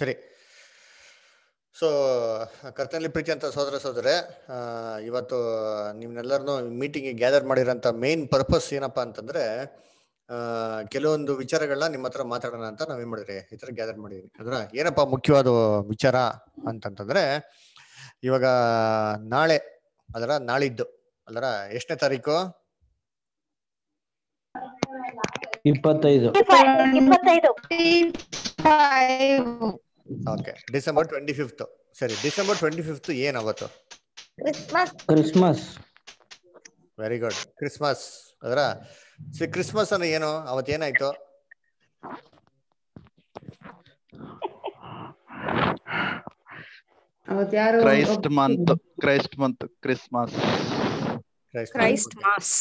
ಸರಿ ಸೊ ಕರ್ತನಲ್ಲಿ ಪ್ರೀತಿ ಅಂತ ಸೋದರ ಸೋದರೆ ಇವತ್ತು ನಿಮ್ನೆಲ್ಲರನ್ನೂ ಮೀಟಿಂಗ್ ಗ್ಯಾದರ್ ಮಾಡಿರೋಂಥ ಮೇನ್ ಪರ್ಪಸ್ ಏನಪ್ಪ ಅಂತಂದ್ರೆ ಕೆಲವೊಂದು ವಿಚಾರಗಳನ್ನ ನಿಮ್ಮ ಹತ್ರ ಮಾತಾಡೋಣ ಅಂತ ನಾವೇನು ಮಾಡಿದ್ರಿ ಈ ಥರ ಗ್ಯಾದರ್ ಮಾಡಿದ್ವಿ ಅದರ ಏನಪ್ಪ ಮುಖ್ಯವಾದ ವಿಚಾರ ಅಂತಂತಂದ್ರೆ ಇವಾಗ ನಾಳೆ ಅದರ ನಾಳಿದ್ದು ಅದರ ಎಷ್ಟನೇ ತಾರೀಕು ಇಪ್ಪತ್ತೈದು ಓಕೆ ಡಿಸೆಂಬರ್ ಟ್ವೆಂಟಿ ಫಿಫ್ತ್ ಸರಿ ಡಿಸೆಂಬರ್ ಟ್ವೆಂಟಿ ಫಿಫ್ತ್ ಏನ್ ಅವತ್ತು Christmas Christmas very good Christmas ಅದರ ಸಿ ಕ್ರಿಸ್ಮಸ್ ಅಂದ್ರೆ ಏನು ಅವತ್ತು ಏನಾಯ್ತು Christ month Christ month Christmas Christ mass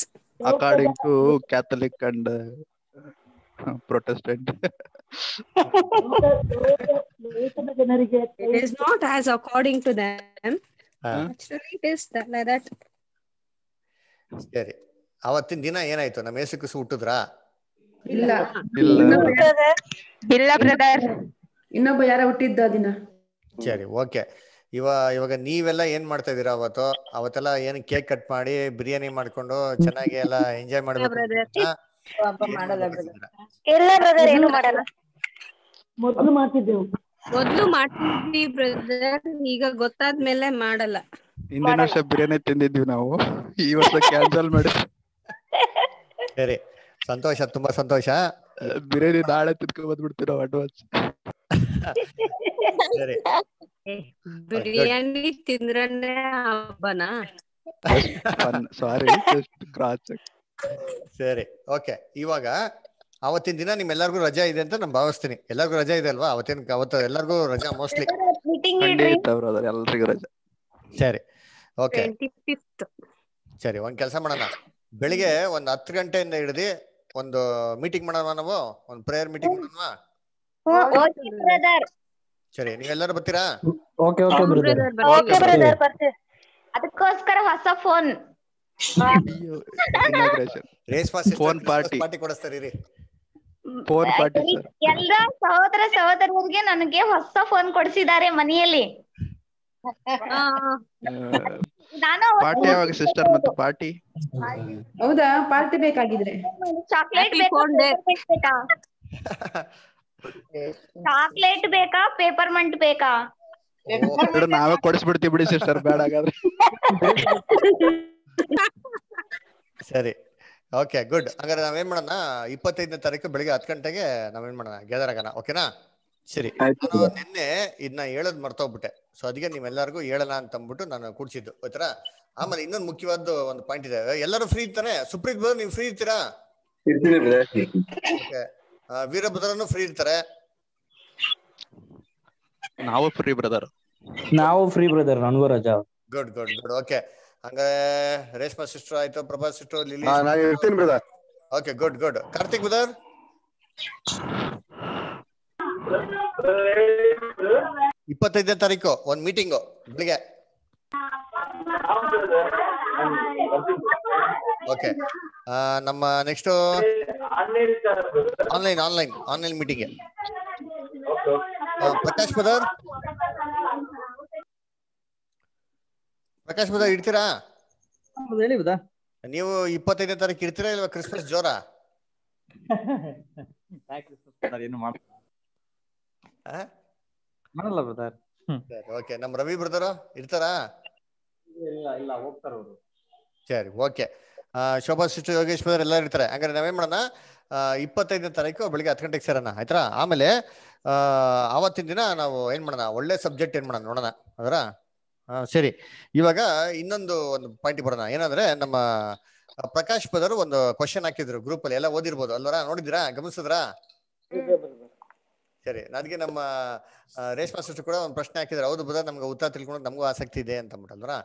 according to Catholic and Protestant it is not as according to them naturally it is that, like that ಸರಿ ಅವತ್ತಿನ ದಿನ ಏನಾಯ್ತು ನಮ್ಮ ಯೇಸು ಕ್ರಿಸ್ತು ಇಲ್ಲ ಇಲ್ಲ ಬ್ರದರ್ ಇನ್ನೊಬ್ಬ ಯಾರ ಹುಟ್ಟಿದ್ದ ದಿನ ಸರಿ ಓಕೆ ಇವ ಇವಾಗ ನೀವೆಲ್ಲ ಏನ್ ಮಾಡ್ತಾ ಇದೀರಾ ಅವತ್ತು ಅವತ್ತೆಲ್ಲ ಏನ್ ಕೇಕ್ ಕಟ್ ಮಾಡಿ ಬಿರಿಯಾನಿ ಮಾಡ್ಕೊಂಡು ಚೆನ್ನಾಗಿ ಎಲ್ಲ ಎಂಜಾಯ್ ಮಾಡ್ಬೇಕು ಇಲ್ಲ ಬ್ರದರ್ ಏನು ಮಾಡಲ್ಲ ಮೊದ್ಲು ಮಾಡ್ತಿದ್ದೆವು ಮೊದ್ಲು ಮಾಡ್ತಿದ್ವಿ ಬ್ರದರ್ ಈಗ ಗೊತ್ತಾದ್ಮೇಲೆ ಮಾಡಲ್ಲ ಹಿಂದಿನ ವರ್ಷ ಬಿರಿಯಾನಿ ತಿಂದಿದ್ವಿ ನಾವು ಈ ವರ್ಷ ಕ್ಯಾನ್ಸಲ್ ಮಾಡಿ ಸರಿ ಸಂತೋಷ ತುಂಬಾ ಸಂತೋಷ ಬಿರಿಯಾನಿ ನಾಳೆ ತಿನ್ಕೊಂಡ್ ಬಂದ್ಬಿಡ್ತೀವಿ ಅಡ್ವಾನ್ಸ್ ಸರಿ ಬಿರಿಯಾನಿ ತಿಂದ್ರನೆ ಹಬ್ಬನಾ ಸಾರಿ ಸರಿ ಓಕೆ ಇವಾಗ ಅವತ್ತಿನ ದಿನ ನಿಮ್ಮೆಲ್ಲರಿಗೂ ರಜಾ ಇದೆ ಅಂತ ನಾನು ಭಾವಿಸ್ತೀನಿ ಎಲ್ಲರಿಗೂ ರಜಾ ಇದೆ ಅಲ್ವಾ ಅವತ್ತಿನ ಅವತ್ತು ಎಲ್ಲರಿಗೂ ರಜಾ ಮೋಸ್ಟ್ಲಿ ರಜಾ ಸರಿ ಓಕೆ ಸರಿ ಒಂದ್ ಕೆಲಸ ಮಾಡೋಣ ಬೆಳಿಗ್ಗೆ ಒಂದ್ ಹತ್ತು ಗಂಟೆಯಿಂದ ಹಿಡಿದು ಒಂದು ಮೀಟಿಂಗ್ ಮಾಡೋಣ ನಾವು ಒಂದ್ ಪ್ರೇಯರ್ ಮೀಟಿಂಗ್ ಮಾಡೋಣ ಸರಿ ನೀವೆಲ್ಲರೂ ಬರ್ತೀರಾ ಓಕೆ ಓಕೆ ಓಕೆ ಬ್ರದರ್ ಅದಕ್ಕೋಸ್ಕರ ಹೊಸ ಫೋನ್ ರೇಸ್ ಫೋನ್ ಪಾರ್ಟಿ ಪಾರ್ಟಿ ಕೊಡಿಸ್ತಾರೆ ಎಲ್ಲ ಸಹೋದರ ಸಹೋದರರಿಗೆ ನನಗೆ ಹೊಸ ಫೋನ್ ಕೊಡಿಸಿದ್ದಾರೆ ಮನೆಯಲ್ಲಿ ನಾನು ಪಾರ್ಟಿ ಯಾವಾಗ ಸಿಸ್ಟರ್ ಮತ್ತು ಪಾರ್ಟಿ ಹೌದಾ ಪಾರ್ಟಿ ಬೇಕಾಗಿದ್ರೆ ಚಾಕ್ಲೇಟ್ ಬೇಕಾ ಚಾಕ್ಲೇಟ್ ಬೇಕಾ ಪೇಪರ್ ಮಂಟ್ ಬೇಕಾ ನಾವೇ ಕೊಡಿಸ್ಬಿಡ್ತೀವಿ ಬಿಡಿ ಸಿಸ್ಟರ್ ಬೇಡ ಹಾಗಾದ್ರೆ ಸರಿ ಓಕೆ ಗುಡ್ ಹಾಗಾದ್ರೆ ನಾವೇನ್ ಮಾಡೋಣ ಇಪ್ಪತ್ತೈದನೇ ತಾರೀಕು ಬೆಳಿಗ್ಗೆ ಹತ್ತು ಗಂಟೆಗೆ ನಾವೇನ್ ಮಾಡೋಣ ಗ್ಯಾದರ್ ಆಗೋಣ ಓಕೆನಾ ಸರಿ ನಾನು ನಿನ್ನೆ ಇದನ್ನ ಹೇಳೋದ್ ಮರ್ತೋಗ್ಬಿಟ್ಟೆ ಸೊ ಅದಕ್ಕೆ ನೀವೆಲ್ಲರಿಗೂ ಹೇಳೋಣ ಅಂತ ಅಂದ್ಬಿಟ್ಟು ನಾನು ಕೂಡ್ಸಿದ್ದು ಆಯ್ತಾ ಆಮೇಲೆ ಇನ್ನೊಂದು ಮುಖ್ಯವಾದ ಒಂದು ಪಾಯಿಂಟ್ ಇದೆ ಎಲ್ಲರೂ ಫ್ರೀ ಇರ್ತಾರೆ ಸುಪ್ರೀತ್ ಬ್ರದರ್ ನೀವು ಫ್ರೀ ಇರ್ತೀರಾ ವೀರಭದ್ರನು ಫ್ರೀ ಇರ್ತಾರೆ ನಾವು ಫ್ರೀ ಬ್ರದರ್ ನಾವು ಫ್ರೀ ಬ್ರದರ್ ನನಗೂ ರಜಾ ಗುಡ್ ಗುಡ್ ಗುಡ್ ಓಕೆ ಹಂಗ ರೇಷ್ಮಾ ಸಿಸ್ಟರ್ ಆಯ್ತು ಪ್ರಭಾ ಸಿಸ್ಟರ್ ಲಿಲಿ ನಾನು ಇರ್ತೀನಿ brother okay good good Karthik brother ಇಪ್ಪತ್ತೈದನೇ ತಾರೀಕು ಒಂದ್ ಮೀಟಿಂಗ್ ಬೆಳಿಗ್ಗೆ ಓಕೆ ನಮ್ಮ next online online online meeting Prakash brother Prakash ಬುಧ ಇಡ್ತೀರಾ ಹೇಳಿ ನೀವು ಇಪ್ಪತ್ತೈದನೇ ತಾರೀಕು ಇಡ್ತೀರಾ ಇಲ್ವಾ ಕ್ರಿಸ್ಮಸ್ ಜೋರ ಏನು ಮಾಡಲ್ಲ ಓಕೆ ನಮ್ಮ ರವಿ ಬ್ರದರ್ ಇರ್ತಾರಾ ಇಲ್ಲ ಹೋಗ್ತಾರ ಸರಿ okay Shobha sister Yogesh brother ಎಲ್ಲ ಇರ್ತಾರೆ ಹಂಗಾರೆ ನಾವೇನ್ ಮಾಡೋಣ ಇಪ್ಪತ್ತೈದನೇ ತಾರೀಕು ಬೆಳಿಗ್ಗೆ ಹತ್ತು ಗಂಟೆಗೆ ಸೇರೋಣ ಆಯ್ತಾ ಆಮೇಲೆ ಅವತ್ತಿನ ದಿನ ನಾವು ಏನ್ ಮಾಡೋಣ ಒಳ್ಳೆ ಸಬ್ಜೆಕ್ಟ್ ಏನ್ ಮಾಡೋಣ ನೋಡೋಣ ಅದರ ಸರಿ ಇವಾಗ ಇನ್ನೊಂದು ಒಂದು ಪಾಯಿಂಟ್ ಬರೋಣ ಏನಂದ್ರೆ ನಮ್ಮ ಪ್ರಕಾಶ್ ಪದರು ಒಂದು ಕ್ವಶನ್ ಹಾಕಿದ್ರು ಗ್ರೂಪ್ ಅಲ್ಲಿ ಎಲ್ಲ ಓದಿರ್ಬೋದು ಅಲ್ವರ ನೋಡಿದಿರಾ ಗಮನಿಸಿದ್ರಾ ಸರಿ ನನಗೆ ನಮ್ಮ ರೇಷ್ಮಾ ಸೃಷ್ಟಿ ಕೂಡ ಒಂದು ಪ್ರಶ್ನೆ ಹಾಕಿದ್ರು ಹೌದು ಬುಧ ನಮ್ಗೆ ಉತ್ತರ ತಿಳ್ಕೊಂಡು ನಮಗೂ ಆಸಕ್ತಿ ಇದೆ ಅಂತ ಅಂದ್ಬಿಟ್ಟು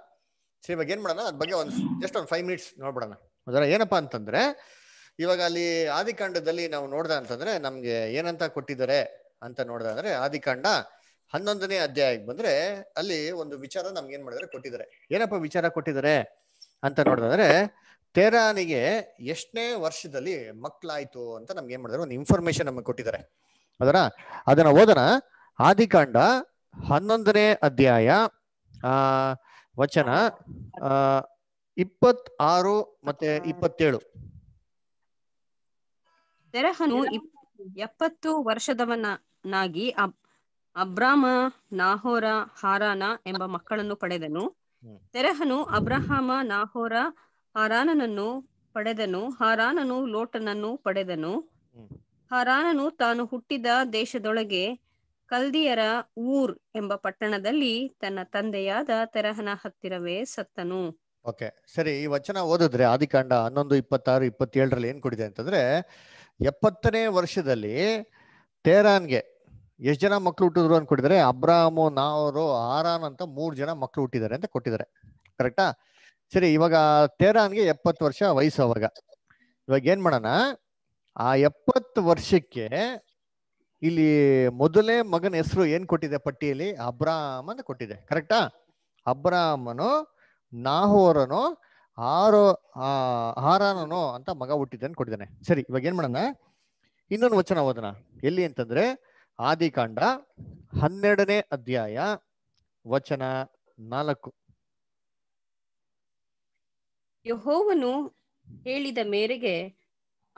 ಸರಿ ಇವಾಗ ಏನ್ ಮಾಡೋಣ ಅದ್ ಬಗ್ಗೆ ಒಂದು ಜಸ್ಟ್ ಒಂದು ಫೈವ್ ಮಿನಿಟ್ಸ್ ನೋಡ್ಬಿಡೋಣ ಅದರ ಏನಪ್ಪಾ ಅಂತಂದ್ರೆ ಇವಾಗ ಅಲ್ಲಿ ಆದಿಕಾಂಡದಲ್ಲಿ ನಾವು ನೋಡ್ದ ಅಂತಂದ್ರೆ ನಮ್ಗೆ ಏನಂತ ಕೊಟ್ಟಿದ್ದಾರೆ ಅಂತ ನೋಡ್ದ ಅಂದ್ರೆ ಆದಿಕಾಂಡ ಹನ್ನೊಂದನೇ ಅಧ್ಯಾಯಕ್ಕೆ ಬಂದ್ರೆ ಅಲ್ಲಿ ಒಂದು ವಿಚಾರ ನಮ್ಗೆ ಏನ್ ಮಾಡಿದ್ರೆ ಕೊಟ್ಟಿದ್ದಾರೆ ಏನಪ್ಪ ವಿಚಾರ ಕೊಟ್ಟಿದ್ದಾರೆ ಅಂತ ನೋಡಿದ್ರೆ ತೆರಾನಿಗೆ ಎಷ್ಟನೇ ವರ್ಷದಲ್ಲಿ ಮಕ್ಕಳಾಯ್ತು ಅಂತ ನಮ್ಗೆ ಏನ್ ಮಾಡಿದ್ರೆ ಒಂದು ಇನ್ಫಾರ್ಮೇಶನ್ ನಮಗೆ ಕೊಟ್ಟಿದ್ದಾರೆ ಅದರ ಅದನ್ನ ಓದನ ಆದಿಕಾಂಡ ಹನ್ನೊಂದನೇ ಅಧ್ಯಾಯ ಆ ವಚನ ಆ ಇಪ್ಪತ್ ಆರು ಮತ್ತೆ ಇಪ್ಪತ್ತೇಳು ತೆರಹನು ಎಪ್ಪತ್ತು ವರ್ಷದವನಾಗಿ ಅಬ್ರಾಮ ನಾಹೋರ ಹಾರಾನ ಎಂಬ ಮಕ್ಕಳನ್ನು ಪಡೆದನು ತೆರಹನು ಅಬ್ರಹಾಮ ನಾಹೋರ ಹಾರಾನನನ್ನು ಪಡೆದನು ಹಾರಾನನು ಲೋಟನನ್ನು ಪಡೆದನು ಹಾರಾನನು ತಾನು ಹುಟ್ಟಿದ ದೇಶದೊಳಗೆ ಕಲ್ದಿಯರ ಊರ್ ಎಂಬ ಪಟ್ಟಣದಲ್ಲಿ ತನ್ನ ತಂದೆಯಾದ ತೆರಹನ ಹತ್ತಿರವೇ ಸತ್ತನು ಓಕೆ ಸರಿ ಈ ವಚನ ಓದಿದ್ರೆ ಆದಿಕಾಂಡ ಹನ್ನೊಂದು ಇಪ್ಪತ್ತಾರು ಇಪ್ಪತ್ತೇಳರಲ್ಲಿ ಏನ್ ಕುಡಿದೆ ಅಂತಂದ್ರೆ ಎಪ್ಪತ್ತನೇ ವರ್ಷದಲ್ಲಿ ತೆರಾನ್ಗೆ ಎಷ್ಟು ಜನ ಮಕ್ಕಳು ಹುಟ್ಟಿದ್ರು ಅಂತ ಕೊಟ್ಟಿದ್ದಾರೆ ಅಬ್ರಾಹಮು ನಾವರು ಆರಾನ್ ಅಂತ ಮೂರು ಜನ ಮಕ್ಳು ಹುಟ್ಟಿದ್ದಾರೆ ಅಂತ ಕೊಟ್ಟಿದ್ದಾರೆ ಕರೆಕ್ಟಾ ಸರಿ ಇವಾಗ ತೇರಾನ್ಗೆ ಎಪ್ಪತ್ತು ವರ್ಷ ವಯಸ್ಸು ಅವಾಗ ಇವಾಗ ಏನ್ ಮಾಡೋಣ ಆ ಎಪ್ಪತ್ತು ವರ್ಷಕ್ಕೆ ಇಲ್ಲಿ ಮೊದಲೇ ಮಗನ ಹೆಸರು ಏನ್ ಕೊಟ್ಟಿದೆ ಪಟ್ಟಿಯಲ್ಲಿ ಅಬ್ರಾಮ್ ಅಂತ ಕೊಟ್ಟಿದೆ ಕರೆಕ್ಟಾ ಅಬ್ರಾಮನು ನಾಹೋರನು ಆರೋ ಆರಾನನು ಅಂತ ಮಗ ಅಂತ ಕೊಟ್ಟಿದ್ದಾನೆ ಸರಿ ಇವಾಗ ಏನ್ ಮಾಡೋಣ ಇನ್ನೊಂದು ವಚನ ಓದೋಣ ಎಲ್ಲಿ ಅಂತಂದ್ರೆ ಆದಿಕಾಂಡ ಹನ್ನೆರಡನೇ ಅಧ್ಯಾಯ ವಚನ ನಾಲ್ಕು ಯಹೋವನು ಹೇಳಿದ ಮೇರೆಗೆ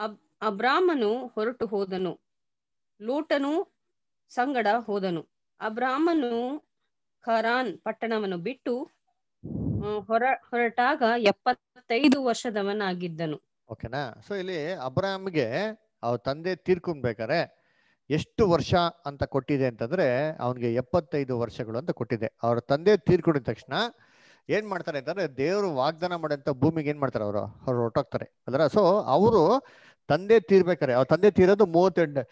ಅಬ್ ಅಬ್ರಾಮನು ಹೊರಟು ಹೋದನು ಲೋಟನು ಸಂಗಡ ಹೋದನು ಅಬ್ರಾಮನು ಖರಾನ್ ಪಟ್ಟಣವನ್ನು ಬಿಟ್ಟು ಹೊರ ಹೊರಟಾಗ ಎಪ್ಪತ್ತೈದು ವರ್ಷದವನಾಗಿದ್ದನು ಓಕೆನಾ ಸೊ ಇಲ್ಲಿ ಅಬ್ರಾಮ್ಗೆ ಅವ್ರ ತಂದೆ ತೀರ್ಕೊಂಡ್ಬೇಕಾರೆ ಎಷ್ಟು ವರ್ಷ ಅಂತ ಕೊಟ್ಟಿದೆ ಅಂತಂದ್ರೆ ಅವನಿಗೆ ಎಪ್ಪತ್ತೈದು ವರ್ಷಗಳು ಅಂತ ಕೊಟ್ಟಿದೆ ಅವರ ತಂದೆ ತೀರ್ಕೊಂಡಿದ ತಕ್ಷಣ ಏನ್ ಮಾಡ್ತಾರೆ ಅಂತಂದ್ರೆ ದೇವರು ವಾಗ್ದಾನ ಮಾಡಿದಂತ ಭೂಮಿಗೆ ಏನ್ ಮಾಡ್ತಾರೆ ಅವರು ಅವ್ರು ಹೊರಟೋಗ್ತಾರೆ ಅದರ ಸೊ ಅವರು ತಂದೆ ತೀರ್ಬೇಕಾರೆ ಅವ್ರ ತಂದೆ ತೀರೋದು ಮೂವತ್ತೆಂಟನೇ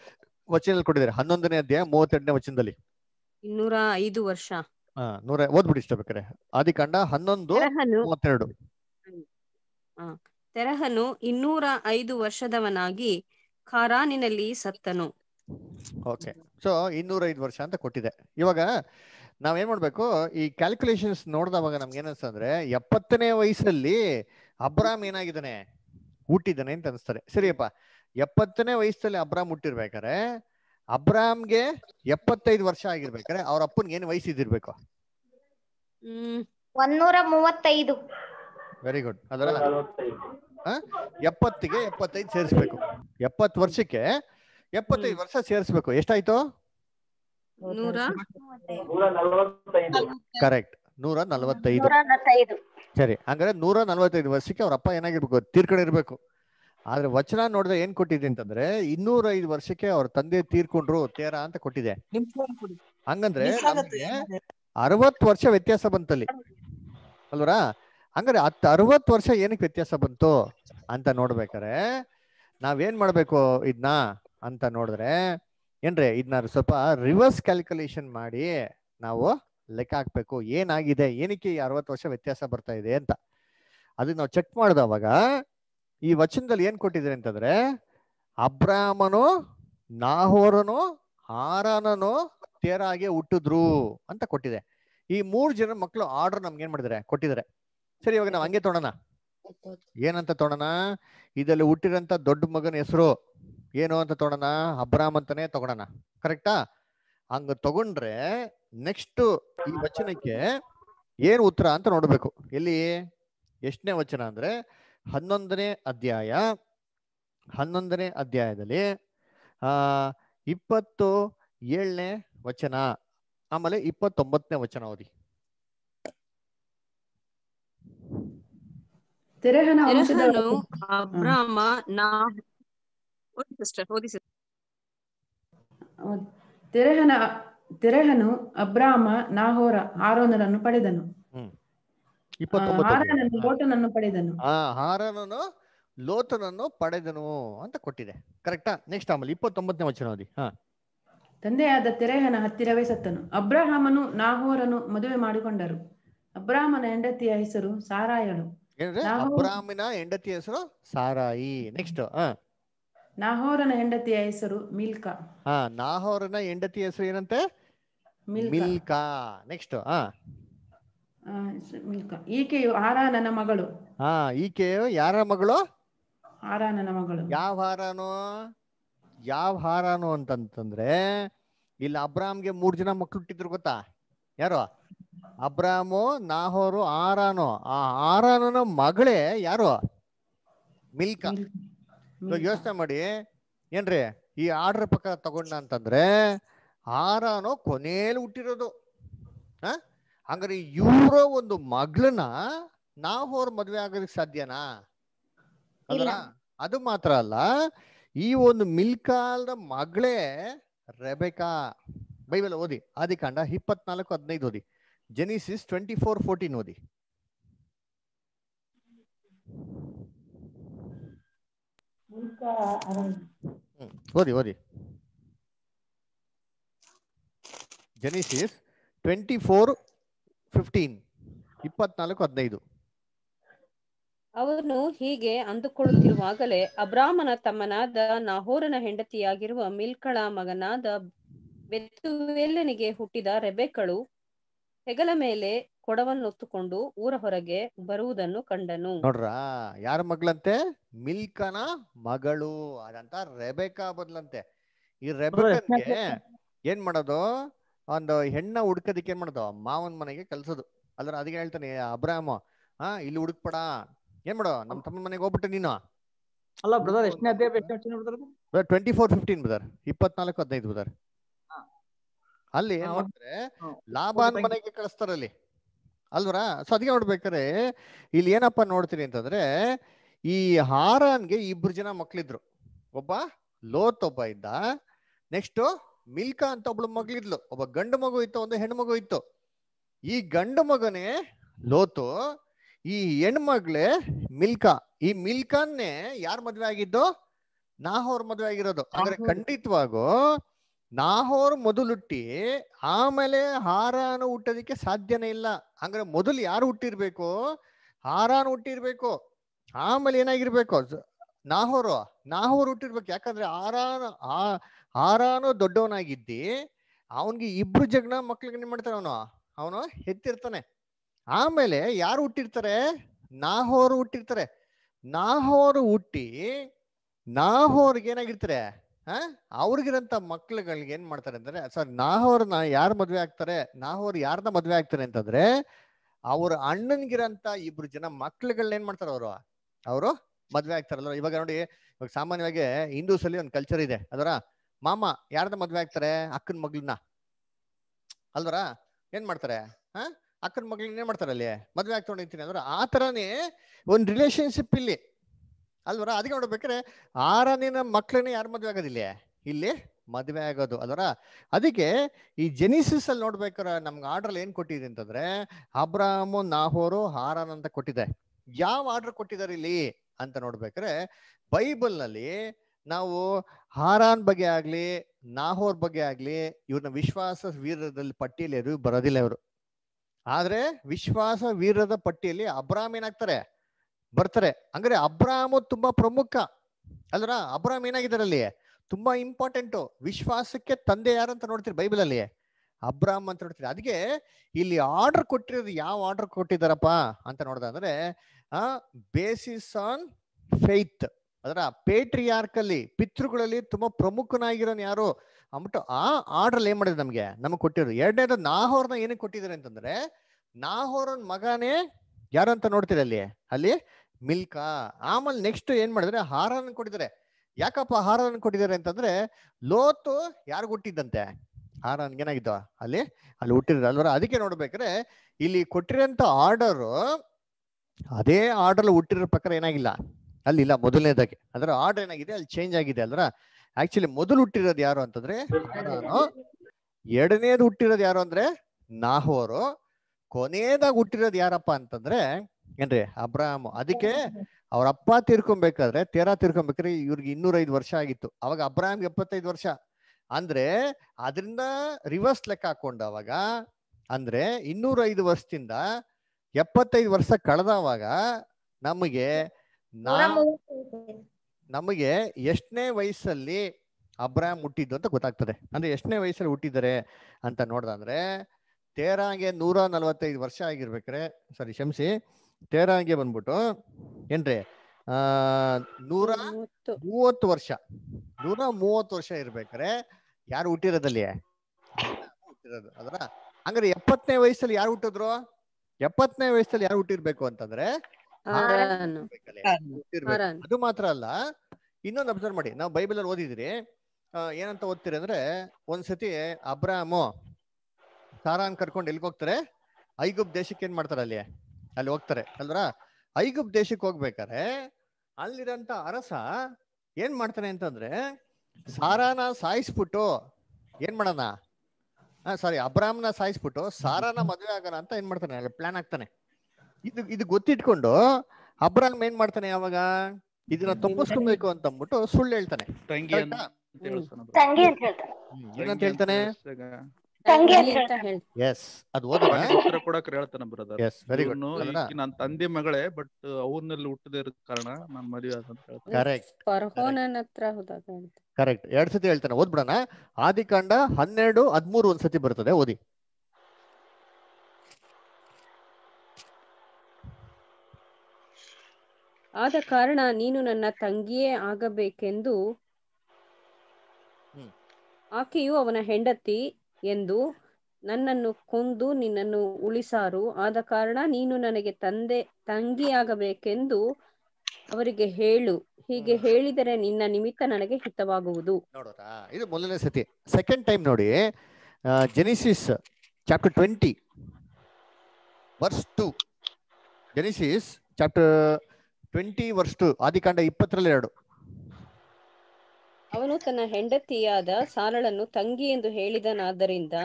ವಚನದಲ್ಲಿ ಕೊಟ್ಟಿದ್ದಾರೆ ಹನ್ನೊಂದನೇ ಅಧ್ಯಾಯ ಮೂವತ್ತೆಂಟನೇ ವಚನದಲ್ಲಿ ಇನ್ನೂರ ಐದು ವರ್ಷ ನೂರ ಓದ್ಬಿಡಿ ಇಷ್ಟ ಬೇಕಾರೆ ಆದಿಕಾಂಡ ಹನ್ನೊಂದು ಮೂವತ್ತೆರಡು ತೆರಹನು ಇನ್ನೂರ ಐದು ವರ್ಷದವನಾಗಿ ಖಾರಾನಿನಲ್ಲಿ ಸತ್ತನು ಓಕೆ ಸೊ ಇನ್ನೂರೈದು ವರ್ಷ ಅಂತ ಕೊಟ್ಟಿದೆ ಇವಾಗ ಏನ್ ಮಾಡ್ಬೇಕು ಈ ಕ್ಯಾಲ್ಕುಲೇಷನ್ಸ್ ನೋಡಿದವಾಗ ನಮ್ಗೆ ಏನನ್ಸ್ ಅಂದ್ರೆ ಎಪ್ಪತ್ತನೇ ವಯಸ್ಸಲ್ಲಿ ಅಬ್ರಾಮ್ ಏನಾಗಿದ್ದಾನೆ ಹುಟ್ಟಿದ್ದಾನೆ ಅಂತ ಅನಿಸ್ತಾರೆ ಸರಿಯಪ್ಪ ಎಪ್ಪತ್ತನೇ ವಯಸ್ಸಲ್ಲಿ ಅಬ್ರಾಮ್ ಹುಟ್ಟಿರ್ಬೇಕಾರೆ ಅಬ್ರಾಮ್ಗೆ ಎಪ್ಪತ್ತೈದು ವರ್ಷ ಆಗಿರ್ಬೇಕಾರೆ ಅವ್ರ ಅಪ್ಪನ್ಗೆ ಏನ್ ವಯಸ್ಸಿದಿರ್ಬೇಕು ಮೂವತ್ತೈದು ವೆರಿ ಗುಡ್ ಅದರ ಎಪ್ಪತ್ತಿಗೆ ಎಪ್ಪತ್ತೈದು ಸೇರಿಸ್ಬೇಕು ಎಪ್ಪತ್ತು ವರ್ಷಕ್ಕೆ ಎಪ್ಪತ್ತೈದು ವರ್ಷ ಸೇರಿಸ್ಬೇಕು ಎಷ್ಟಾಯ್ತು ಕರೆಕ್ಟ್ ನೂರ ನಲ್ವತ್ತೈದು ಸರಿ ಹಂಗಾರೆ ನೂರ ನಲ್ವತ್ತೈದು ವರ್ಷಕ್ಕೆ ಅವ್ರ ಅಪ್ಪ ಏನಾಗಿರ್ಬೇಕು ತೀರ್ಕೊಂಡಿರ್ಬೇಕು ಆದ್ರೆ ವಚನ ನೋಡಿದ್ರೆ ಏನ್ ಕೊಟ್ಟಿದೆ ಅಂತಂದ್ರೆ ಇನ್ನೂರ ಐದು ವರ್ಷಕ್ಕೆ ಅವ್ರ ತಂದೆ ತೀರ್ಕೊಂಡ್ರು ತೇರ ಅಂತ ಕೊಟ್ಟಿದೆ ಹಂಗಂದ್ರೆ ಅರವತ್ ವರ್ಷ ವ್ಯತ್ಯಾಸ ಬಂತಲ್ಲಿ ಅಲ್ವರಾ ಹಂಗಾರೆ ಹತ್ತು ಅರವತ್ ವರ್ಷ ಏನಕ್ಕೆ ವ್ಯತ್ಯಾಸ ಬಂತು ಅಂತ ನೋಡ್ಬೇಕಾರೆ ನಾವೇನ್ ಮಾಡ್ಬೇಕು ಇದನ್ನ ಅಂತ ನೋಡಿದ್ರೆ ಏನ್ರಿ ಇದನ್ನ ಸ್ವಲ್ಪ ರಿವರ್ಸ್ ಕ್ಯಾಲ್ಕುಲೇಷನ್ ಮಾಡಿ ನಾವು ಲೆಕ್ಕ ಹಾಕ್ಬೇಕು ಏನಾಗಿದೆ ಏನಕ್ಕೆ ಈ ಅರವತ್ತು ವರ್ಷ ವ್ಯತ್ಯಾಸ ಬರ್ತಾ ಇದೆ ಅಂತ ಅದನ್ನ ನಾವು ಚೆಕ್ ಮಾಡಿದವಾಗ ಈ ವಚನದಲ್ಲಿ ಏನ್ ಕೊಟ್ಟಿದ್ರೆ ಅಂತಂದ್ರೆ ಅಬ್ರಾಹ್ಮನು ನಾಹೋರನು ಆರನನು ತೇರಾಗೆ ಹುಟ್ಟಿದ್ರು ಅಂತ ಕೊಟ್ಟಿದೆ ಈ ಮೂರ್ ಜನ ಮಕ್ಕಳು ಆರ್ಡರ್ ನಮ್ಗೆ ಏನ್ ಮಾಡಿದ್ರೆ ಕೊಟ್ಟಿದ್ದಾರೆ ಸರಿ ಇವಾಗ ನಾವ್ ಹಂಗೆ ತೊಡೋಣ ಏನಂತ ತೊಡೋಣ ಇದರಲ್ಲಿ ಹುಟ್ಟಿರಂತ ದೊಡ್ಡ ಮಗನ ಹೆಸರು ಏನು ಅಂತ ತೊಗೊಳೋಣ ಅಬ್ರಾಮ್ ಅಂತಾನೆ ತಗೊಳೋಣ ಕರೆಕ್ಟಾ ಹಂಗ ತಗೊಂಡ್ರೆ ನೆಕ್ಸ್ಟ್ ಈ ವಚನಕ್ಕೆ ಏನ್ ಉತ್ತರ ಅಂತ ನೋಡ್ಬೇಕು ಎಲ್ಲಿ ಎಷ್ಟನೇ ವಚನ ಅಂದ್ರೆ ಹನ್ನೊಂದನೇ ಅಧ್ಯಾಯ ಹನ್ನೊಂದನೇ ಅಧ್ಯಾಯದಲ್ಲಿ ಆ ಇಪ್ಪತ್ತು ಏಳನೇ ವಚನ ಆಮೇಲೆ ಇಪ್ಪತ್ತೊಂಬತ್ತನೇ ವಚನ ಓದಿ ಅಬ್ರಾಮ ಸಿಸ್ಟರ್ ಓದಿ ತೆರಹನ ತೆರಹನು ಅಬ್ರಾಮ ನಾಹೋರ ಆರೋನರನ್ನು ಪಡೆದನು ಹಾರನನ್ನು ಲೋಟನನ್ನು ಪಡೆದನು ಲೋತನನ್ನು ಪಡೆದನು ಅಂತ ಕೊಟ್ಟಿದೆ ಕರೆಕ್ಟಾ ನೆಕ್ಸ್ಟ್ ಆಮೇಲೆ ಇಪ್ಪತ್ತೊಂಬತ್ತನೇ ವಚನ ಓದಿ ಹಾ ತಂದೆಯಾದ ತೆರೆಹನ ಹತ್ತಿರವೇ ಸತ್ತನು ಅಬ್ರಾಹಮನು ನಾಹೋರನು ಮದುವೆ ಮಾಡಿಕೊಂಡರು ಅಬ್ರಾಹ್ಮನ ಹೆಂಡತಿಯ ಹೆಸರು ಸಾರಾಯಳು ಅಬ್ರಾಹ್ಮನ ಹೆಂಡತಿಯ ಹೆಸರು ಸಾರಾಯಿ ನೆಕ್ಸ್ಟ್ ನಾಹೋರನ ಹೆಂಡತಿಯ ಹೆಸರು ಮಿಲ್ಕಾ ಹಾ ನಾಹೋರನ ಹೆಂಡತಿಯ ಹೆಸರು ಏನಂತೆ ಮಿಲ್ಕಾ ನೆಕ್ಸ್ಟ್ ಹಾ ಮಿಲ್ಕಾ ಈಕೆಯು ಆರಾನನ ಮಗಳು ಹಾ ಈಕೆಯು ಯಾರ ಮಗಳು ಆರಾನನ ಮಗಳು ಯಾವ ಹಾರಾನು ಯಾವ ಹಾರಾನು ಅಂತಂತಂದ್ರೆ ಇಲ್ಲಿ ಅಬ್ರಾಮ್ಗೆ ಮೂರ್ ಜನ ಮಕ್ಳು ಹುಟ್ಟಿದ್ರು ಗೊತ್ತಾ ಯಾರು ಅಬ್ರಾಮು ನಾಹೋರು ಆರಾನು ಆ ಆರಾನನ ಮಗಳೇ ಯಾರು ಮಿಲ್ಕಾ ಯೋಚನೆ ಮಾಡಿ ಏನ್ರಿ ಈ ಆರ್ಡರ್ ಪಕ್ಕ ತಗೊಂಡ ಅಂತಂದ್ರೆ ಆರಾನೋ ಕೊನೇಲಿ ಹುಟ್ಟಿರೋದು ಹ ಹಂಗಾರೆ ಇವರೋ ಒಂದು ಮಗ್ಳನ್ನ ನಾವ್ ಅವ್ರ ಮದ್ವೆ ಆಗೋದಕ್ಕೆ ಸಾಧ್ಯನಾ ಅಲ್ಲ ಅದು ಮಾತ್ರ ಅಲ್ಲ ಈ ಒಂದು ಮಿಲ್ಕಾಲ್ದ ಮಗಳೇ ರೆಬೆಕಾ ಬೈಬಲ್ ಓದಿ ಆದಿಕಾಂಡ ಇಪ್ಪತ್ನಾಲ್ಕು ಹದಿನೈದು ಓದಿ ಜೆನಿಸಿಸ್ ಟ್ವೆಂಟಿ ಫೋರ್ ಫೋರ್ಟೀನ್ ಓದಿ ಓದಿ ಓದಿ ಜೆನಿಸಿಸ್ ಟ್ವೆಂಟಿ ಫೋರ್ ಫಿಫ್ಟೀನ್ ಇಪ್ಪತ್ನಾಲ್ಕು ಹದಿನೈದು ಅವನು ಹೀಗೆ ಅಂದುಕೊಳ್ಳುತ್ತಿರುವಾಗಲೇ ಅಬ್ರಾಹ್ಮನ ತಮ್ಮನಾದ ನಾಹೋರನ ಹೆಂಡತಿಯಾಗಿರುವ ಮಿಲ್ಕಳ ಮಗನಾದ ಬೆತ್ತುವೆಲ್ಲನಿಗೆ ಹುಟ್ಟಿದ ರೆಬೆಕ್ಕಳು ಹೆಗಲ ಮೇಲೆ ಹೊತ್ತುಕೊಂಡು ಊರ ಹೊರಗೆ ಬರುವುದನ್ನು ಕಂಡನು ನೋಡ್ರ ಯಾರ ಮಗಳಂತೆ ಮಿಲ್ಕನ ಮಗಳು ಅದಂತ ರೆಬೆಕಾ ಬದ್ಲಂತೆ ಈ ರೆಬೆಕ ಏನ್ ಮಾಡೋದು ಒಂದು ಹೆಣ್ಣ ಹುಡ್ಕೋದಿಕ್ಕೆ ಏನ್ ಮಾಡೋದು ಮಾವನ್ ಮನೆಗೆ ಕಲ್ಸೋದು ಅದ್ರ ಅದಕ್ಕೆ ಹೇಳ್ತಾನೆ ಅಬ್ರಾಹಮ್ ಹಾ ಇಲ್ಲಿ ಹುಡುಕ್ಪಡ ಏನ್ ಮಾಡೋ ನಮ್ ತಮ್ಮ ಮನೆಗೆ ಹೋಗ್ಬಿಟ್ಟು ನೀನು ಅಲ್ಲ brother twenty four fifteen brother ಇಪ್ಪತ್ನಾಲ್ಕು ಹದಿನೈದು ಬ್ರದರ್ ಅಲ್ಲಿ ಏನ್ ಮಾಡ್ತಾರೆ ಲಾಭಾನ್ ಮನೆಗೆ ಕಳಿಸ್ತಾರಲ್ಲಿ ಅಲ್ವರ ಸೊ ಅದಕ್ಕೆ ನೋಡ್ಬೇಕಾರೆ ಇಲ್ಲಿ ಏನಪ್ಪ ನೋಡ್ತೀನಿ ಅಂತಂದ್ರೆ ಈ ಹಾರಾನ್ಗೆ ಇಬ್ರು ಜನ ಮಕ್ಳಿದ್ರು ಒಬ್ಬ ಲೋತ್ ಒಬ್ಬ ಇದ್ದ ನೆಕ್ಸ್ಟ್ ಮಿಲ್ಕಾ ಅಂತ ಒಬ್ಳು ಮಗಳಿದ್ಲು ಒಬ್ಬ ಗಂಡು ಮಗು ಇತ್ತು ಒಂದು ಹೆಣ್ಮಗು ಇತ್ತು ಈ ಗಂಡು ಮಗನೇ ಲೋತು ಈ ಹೆಣ್ಮಗ್ಳೆ ಮಿಲ್ಕಾ ಈ ಮಿಲ್ಕಾನ್ನೇ ಯಾರ್ ಮದ್ವೆ ಆಗಿದ್ದು ನಾಹೋರ್ ಮದ್ವೆ ಆಗಿರೋದು ಅಂದ್ರೆ ಖಂಡಿತವಾಗೂ ನಾಹೋರ್ ಮೊದಲುಟ್ಟಿ ಆಮೇಲೆ ಹಾರಾನು ಹುಟ್ಟೋದಿಕ್ಕೆ ಸಾಧ್ಯನೇ ಇಲ್ಲ ಅಂದ್ರೆ ಮೊದಲು ಯಾರು ಹುಟ್ಟಿರ್ಬೇಕು ಹಾರಾನ್ ಹುಟ್ಟಿರ್ಬೇಕು ಆಮೇಲೆ ಏನಾಗಿರ್ಬೇಕು ನಾಹೋರು ನಾಹೋರು ಹುಟ್ಟಿರ್ಬೇಕು ಯಾಕಂದ್ರೆ ಆ ಆರಾನು ದೊಡ್ಡವನಾಗಿದ್ದಿ ಅವನಿಗೆ ಇಬ್ರು ಜಗ್ನ ಮಕ್ಳಿಗೆ ಏನ್ ಮಾಡ್ತಾನೆ ಅವನು ಅವನು ಹೆತ್ತಿರ್ತಾನೆ ಆಮೇಲೆ ಯಾರು ಹುಟ್ಟಿರ್ತಾರೆ ನಾಹೋರು ಹುಟ್ಟಿರ್ತಾರೆ ನಾಹೋರು ಹುಟ್ಟಿ ನಾಹೋರ್ಗೆ ಏನಾಗಿರ್ತಾರೆ ಹಾ ಅವ್ರಿಗಿರಂತ ಮಕ್ಳುಗಳಿಗೆ ಏನ್ ಮಾಡ್ತಾರೆ ಅಂದ್ರೆ ಸರ್ ನಾಹವ್ರನ್ನ ಯಾರ ಮದ್ವೆ ಆಗ್ತಾರೆ ನಾಹೋರ್ ಯಾರ್ದ ಮದ್ವೆ ಆಗ್ತಾರೆ ಅಂತಂದ್ರೆ ಅವ್ರ ಅಣ್ಣನ್ಗಿರಂತ ಇಬ್ರು ಜನ ಮಕ್ಳುಗಳನ್ನ ಏನ್ ಮಾಡ್ತಾರ ಅವರು ಅವರು ಮದ್ವೆ ಆಗ್ತಾರಲ್ಲ ಇವಾಗ ನೋಡಿ ಇವಾಗ ಸಾಮಾನ್ಯವಾಗಿ ಹಿಂದೂಸ್ ಅಲ್ಲಿ ಒಂದ್ ಕಲ್ಚರ್ ಇದೆ ಅದರ ಮಾಮ ಯಾರ್ದ ಮದ್ವೆ ಆಗ್ತಾರೆ ಅಕ್ಕನ ಮಗ್ಳನ್ನ ಅಲ್ವರ ಏನ್ ಮಾಡ್ತಾರೆ ಹಾ ಅಕ್ಕನ ಮಗ್ಳನ್ನ ಏನ್ ಮಾಡ್ತಾರೆ ಅಲ್ಲಿ ಮದ್ವೆ ಆಗ್ತಾ ಅಂದ್ರೆ ಆ ತರನೇ ಒಂದ್ ರಿಲೇಶನ್ಶಿಪ್ ಇಲ್ಲಿ ಅಲ್ವರ ಅದಕ್ಕೆ ನೋಡ್ಬೇಕ್ರೆ ಆರನಿನ ಮಕ್ಕಳನ್ನ ಯಾರು ಮದುವೆ ಆಗೋದಿಲ್ಲ ಇಲ್ಲಿ ಮದುವೆ ಆಗೋದು ಅಲ್ವರ ಅದಕ್ಕೆ ಈ ಜೆನಿಸಿಸ್ ಅಲ್ಲಿ ನೋಡ್ಬೇಕಾದ್ರೆ ನಮ್ಗೆ ಆರ್ಡರ್ ಏನ್ ಕೊಟ್ಟಿದೆ ಅಂತಂದ್ರೆ ಅಬ್ರಾಹಮು ನಾಹೋರು ಹಾರನ್ ಅಂತ ಕೊಟ್ಟಿದೆ ಯಾವ ಆರ್ಡರ್ ಕೊಟ್ಟಿದ್ದಾರೆ ಇಲ್ಲಿ ಅಂತ ಬೈಬಲ್ ನಲ್ಲಿ ನಾವು ಹಾರಾನ್ ಬಗ್ಗೆ ಆಗ್ಲಿ ನಾಹೋರ್ ಬಗ್ಗೆ ಆಗ್ಲಿ ಇವ್ರನ್ನ ವಿಶ್ವಾಸ ವೀರದಲ್ಲಿ ಪಟ್ಟಿಯಲ್ಲಿ ಬರೋದಿಲ್ಲ ಇವರು ಆದ್ರೆ ವಿಶ್ವಾಸ ವೀರದ ಪಟ್ಟಿಯಲ್ಲಿ ಅಬ್ರಾಮ್ ಏನಾಗ್ತಾರೆ ಬರ್ತಾರೆ ಅಂದ್ರೆ ಅಬ್ರಾಹಮ್ ತುಂಬಾ ಪ್ರಮುಖ ಅಲ್ರ ಅಬ್ರಾಹ್ಮ್ ಏನಾಗಿದ್ದಾರೆ ಅಲ್ಲಿ ತುಂಬಾ ಇಂಪಾರ್ಟೆಂಟ್ ವಿಶ್ವಾಸಕ್ಕೆ ತಂದೆ ಯಾರು ಅಂತ ನೋಡ್ತೀರಿ ಬೈಬಲ್ ಅಲ್ಲಿ ಅಬ್ರಾಹ್ಮ್ ಅಂತ ನೋಡ್ತೀರಿ ಅದಕ್ಕೆ ಇಲ್ಲಿ ಆರ್ಡರ್ ಕೊಟ್ಟಿರೋದು ಯಾವ ಆರ್ಡರ್ ಕೊಟ್ಟಿದ್ದಾರಪ್ಪ ಅಂತ ಅಂದ್ರೆ ಆ ಬೇಸಿಸ್ ಆನ್ ಫೇತ್ ಅದರ ಅಲ್ಲಿ ಪಿತೃಗಳಲ್ಲಿ ತುಂಬಾ ಪ್ರಮುಖನಾಗಿರೋನ್ ಯಾರು ಅಂದ್ಬಿಟ್ಟು ಆ ಆರ್ಡರ್ ಏನ್ ಮಾಡಿದ್ರು ನಮ್ಗೆ ನಮಗೆ ಕೊಟ್ಟಿರೋದು ಎರಡನೇದು ನಾಹೋರ್ನ ಏನಕ್ಕೆ ಕೊಟ್ಟಿದ್ದಾರೆ ಅಂತಂದ್ರೆ ನಾಹೋರನ್ ಮಗನೇ ಯಾರು ಅಂತ ನೋಡ್ತೀರಿ ಅಲ್ಲಿ ಅಲ್ಲಿ ಮಿಲ್ಕಾ ಆಮೇಲೆ ನೆಕ್ಸ್ಟ್ ಏನ್ ಮಾಡಿದ್ರೆ ಹಾರನ್ ಕೊಟ್ಟಿದ್ದಾರೆ ಯಾಕಪ್ಪ ಹಾರನ ಕೊಟ್ಟಿದ್ದಾರೆ ಅಂತಂದ್ರೆ ಲೋತು ಯಾರು ಹುಟ್ಟಿದ್ದಂತೆ ಹಾರನ್ಗೆ ಏನಾಗಿದ್ದ ಅಲ್ಲಿ ಅಲ್ಲಿ ಹುಟ್ಟಿದ್ರೆ ಅಲ್ವರ ಅದಕ್ಕೆ ನೋಡ್ಬೇಕ್ರೆ ಇಲ್ಲಿ ಕೊಟ್ಟಿರೋಂಥ ಆರ್ಡರು ಅದೇ ಆರ್ಡರ್ ಹುಟ್ಟಿರೋ ಪ್ರಕಾರ ಏನಾಗಿಲ್ಲ ಅಲ್ಲಿ ಇಲ್ಲ ಮೊದಲನೇದಾಗಿ ಅದರ ಆರ್ಡರ್ ಏನಾಗಿದೆ ಅಲ್ಲಿ ಚೇಂಜ್ ಆಗಿದೆ ಅಲ್ರ ಆಕ್ಚುಲಿ ಮೊದಲು ಹುಟ್ಟಿರೋದು ಯಾರು ಅಂತಂದ್ರೆ ಎರಡನೇದು ಹುಟ್ಟಿರೋದು ಯಾರು ಅಂದ್ರೆ ನಾಹೋರು ಕೊನೆಯದಾಗ ಹುಟ್ಟಿರೋದು ಯಾರಪ್ಪ ಅಂತಂದ್ರೆ ಏನ್ರಿ ಅಬ್ರಹಾಮ್ ಅದಕ್ಕೆ ಅವ್ರ ಅಪ್ಪ ತೀರ್ಕೊಬೇಕಾದ್ರೆ ತೇರಾ ತೀರ್ಕೊಬೇಕ್ರಿ ಇವ್ರಿಗೆ ಇನ್ನೂರೈದು ವರ್ಷ ಆಗಿತ್ತು ಅವಾಗ ಅಬ್ರಾಹಂಗೆ ಎಪ್ಪತ್ತೈದು ವರ್ಷ ಅಂದ್ರೆ ಅದರಿಂದ ರಿವರ್ಸ್ ಲೆಕ್ಕ ಹಾಕೊಂಡ ಅವಾಗ ಅಂದ್ರೆ ಇನ್ನೂರೈದು ವರ್ಷದಿಂದ ಎಪ್ಪತ್ತೈದು ವರ್ಷ ಕಳೆದವಾಗ ನಮಗೆ ನಮಗೆ ಎಷ್ಟನೇ ವಯಸ್ಸಲ್ಲಿ ಅಬ್ರಾಹಂ ಹುಟ್ಟಿದ್ದು ಅಂತ ಗೊತ್ತಾಗ್ತದೆ ಅಂದ್ರೆ ಎಷ್ಟನೇ ವಯಸ್ಸಲ್ಲಿ ಹುಟ್ಟಿದ್ದಾರೆ ಅಂತ ನೋಡ್ದಂದ್ರೆ ತೇರಾಗೆ ನೂರ ನಲ್ವತ್ತೈದು ವರ್ಷ ಆಗಿರ್ಬೇಕ್ರೆ ಸಾರಿ ಕ್ಷಮಿಸಿ ತೇರಾಂಗೆ ಬಂದ್ಬಿಟ್ಟು ಏನ್ರಿ ಆ ನೂರ ಮೂವತ್ತು ವರ್ಷ ನೂರ ಮೂವತ್ತು ವರ್ಷ ಇರ್ಬೇಕಾರೆ ಯಾರು ಹುಟ್ಟಿರೋದಲ್ಲಿ ಹುಟ್ಟಿರೋದು ಅದರ ಹಂಗಾರೆ ಎಪ್ಪತ್ತನೇ ವಯಸ್ಸಲ್ಲಿ ಯಾರು ಹುಟ್ಟಿದ್ರು ಎಪ್ಪತ್ತನೇ ವಯಸ್ಸಲ್ಲಿ ಯಾರು ಹುಟ್ಟಿರ್ಬೇಕು ಅಂತಂದ್ರೆ ಅದು ಮಾತ್ರ ಅಲ್ಲ ಇನ್ನೊಂದು ಅಬ್ಸರ್ವ್ ಮಾಡಿ ನಾವು ಬೈಬಲ್ ಅಲ್ಲಿ ಓದಿದ್ರಿ ಏನಂತ ಓದ್ತೀರಿ ಅಂದ್ರೆ ಒಂದ್ಸತಿ ಅಬ್ರಾಮು ಸಾರಾನ್ ಕರ್ಕೊಂಡು ಎಲ್ಲಿಗೆ ಹೋಗ್ತಾರೆ ಐಗುಪ್ ದೇಶಕ್ಕೆ ಏನ್ ಮಾಡ್ತಾರೆ ಅಲ್ಲಿ ಅಲ್ಲಿ ಹೋಗ್ತಾರೆ ಅಲ್ವಾ ಐಗುಪ್ ದೇಶಕ್ಕೆ ಹೋಗ್ಬೇಕಾರೆ ಅಲ್ಲಿರಂತ ಅರಸ ಏನ್ ಮಾಡ್ತಾನೆ ಅಂತಂದ್ರೆ ಸಾರಾನ ಸಾಯಿಸ್ಬಿಟ್ಟು ಏನ್ ಮಾಡೋಣ ಹಾ ಸಾರಿ ಅಬ್ರಾಮ್ನ ಸಾಯಿಸ್ಬಿಟ್ಟು ಸಾರಾನ ಮದುವೆ ಆಗೋಣ ಅಂತ ಏನ್ ಮಾಡ್ತಾನೆ ಪ್ಲಾನ್ ಆಗ್ತಾನೆ ಇದು ಇದು ಗೊತ್ತಿಟ್ಕೊಂಡು ಅಬ್ರಾಮ್ ಏನ್ ಮಾಡ್ತಾನೆ ಯಾವಾಗ ಇದನ್ನ ತುಂಬಿಸ್ಕೊಬೇಕು ಅಂತ ಅಂದ್ಬಿಟ್ಟು ಸುಳ್ಳು ಹೇಳ್ತಾನೆ ಏನಂತ ಹೇಳ್ತಾನೆ ಎಸ್ ಅದು ಬ್ರದರ್ ವೆರಿ ಗುಡ್ ನನ್ನ ತಂದೆ ಮಗಳೇ ಬಟ್ ಅವ್ರನ್ನೆಲ್ಲ ಹುಟ್ಟದೇ ಇರೋ ಕಾರಣ ನಾನು ಮದುವೆ ಅಂತ ಕರೆಕ್ಟ್ ಕರೆಕ್ಟ್ ಎರಡ್ ಸತಿ ಹೇಳ್ತಾನೆ ಓದ್ಬಿಡೋಣ ಆದಿಕಾಂಡ ಹನ್ನೆರಡು ಹದಿಮೂರು ಒಂದ್ ಸತಿ ಬರ್ತದೆ ಓದಿ ಆದ ಕಾರಣ ನೀನು ನನ್ನ ತಂಗಿಯೇ ಆಗಬೇಕೆಂದು ಆಕೆಯು ಅವನ ಹೆಂಡತಿ ಎಂದು ನನ್ನನ್ನು ಕೊಂದು ನಿನ್ನನ್ನು ಉಳಿಸಾರು ಆದ ಕಾರಣ ನೀನು ನನಗೆ ತಂದೆ ತಂಗಿಯಾಗಬೇಕೆಂದು ಅವರಿಗೆ ಹೇಳು ಹೀಗೆ ಹೇಳಿದರೆ ನಿನ್ನ ನಿಮಿತ್ತ ನನಗೆ ಹಿತವಾಗುವುದು ನೋಡೋಣ ಇದು ಮೊದಲನೇ ಸತಿ ಸೆಕೆಂಡ್ ಟೈಮ್ ನೋಡಿ Genesis chapter twenty verse two Genesis chapter twenty verse two ಆದಿಕಾಂಡ ಇಪ್ಪತ್ತರಲ್ಲಿ ಎರಡು ಅವನು ತನ್ನ ಹೆಂಡತಿಯಾದ ಸಾರಳನ್ನು ತಂಗಿ ಎಂದು ಹೇಳಿದನಾದ್ದರಿಂದ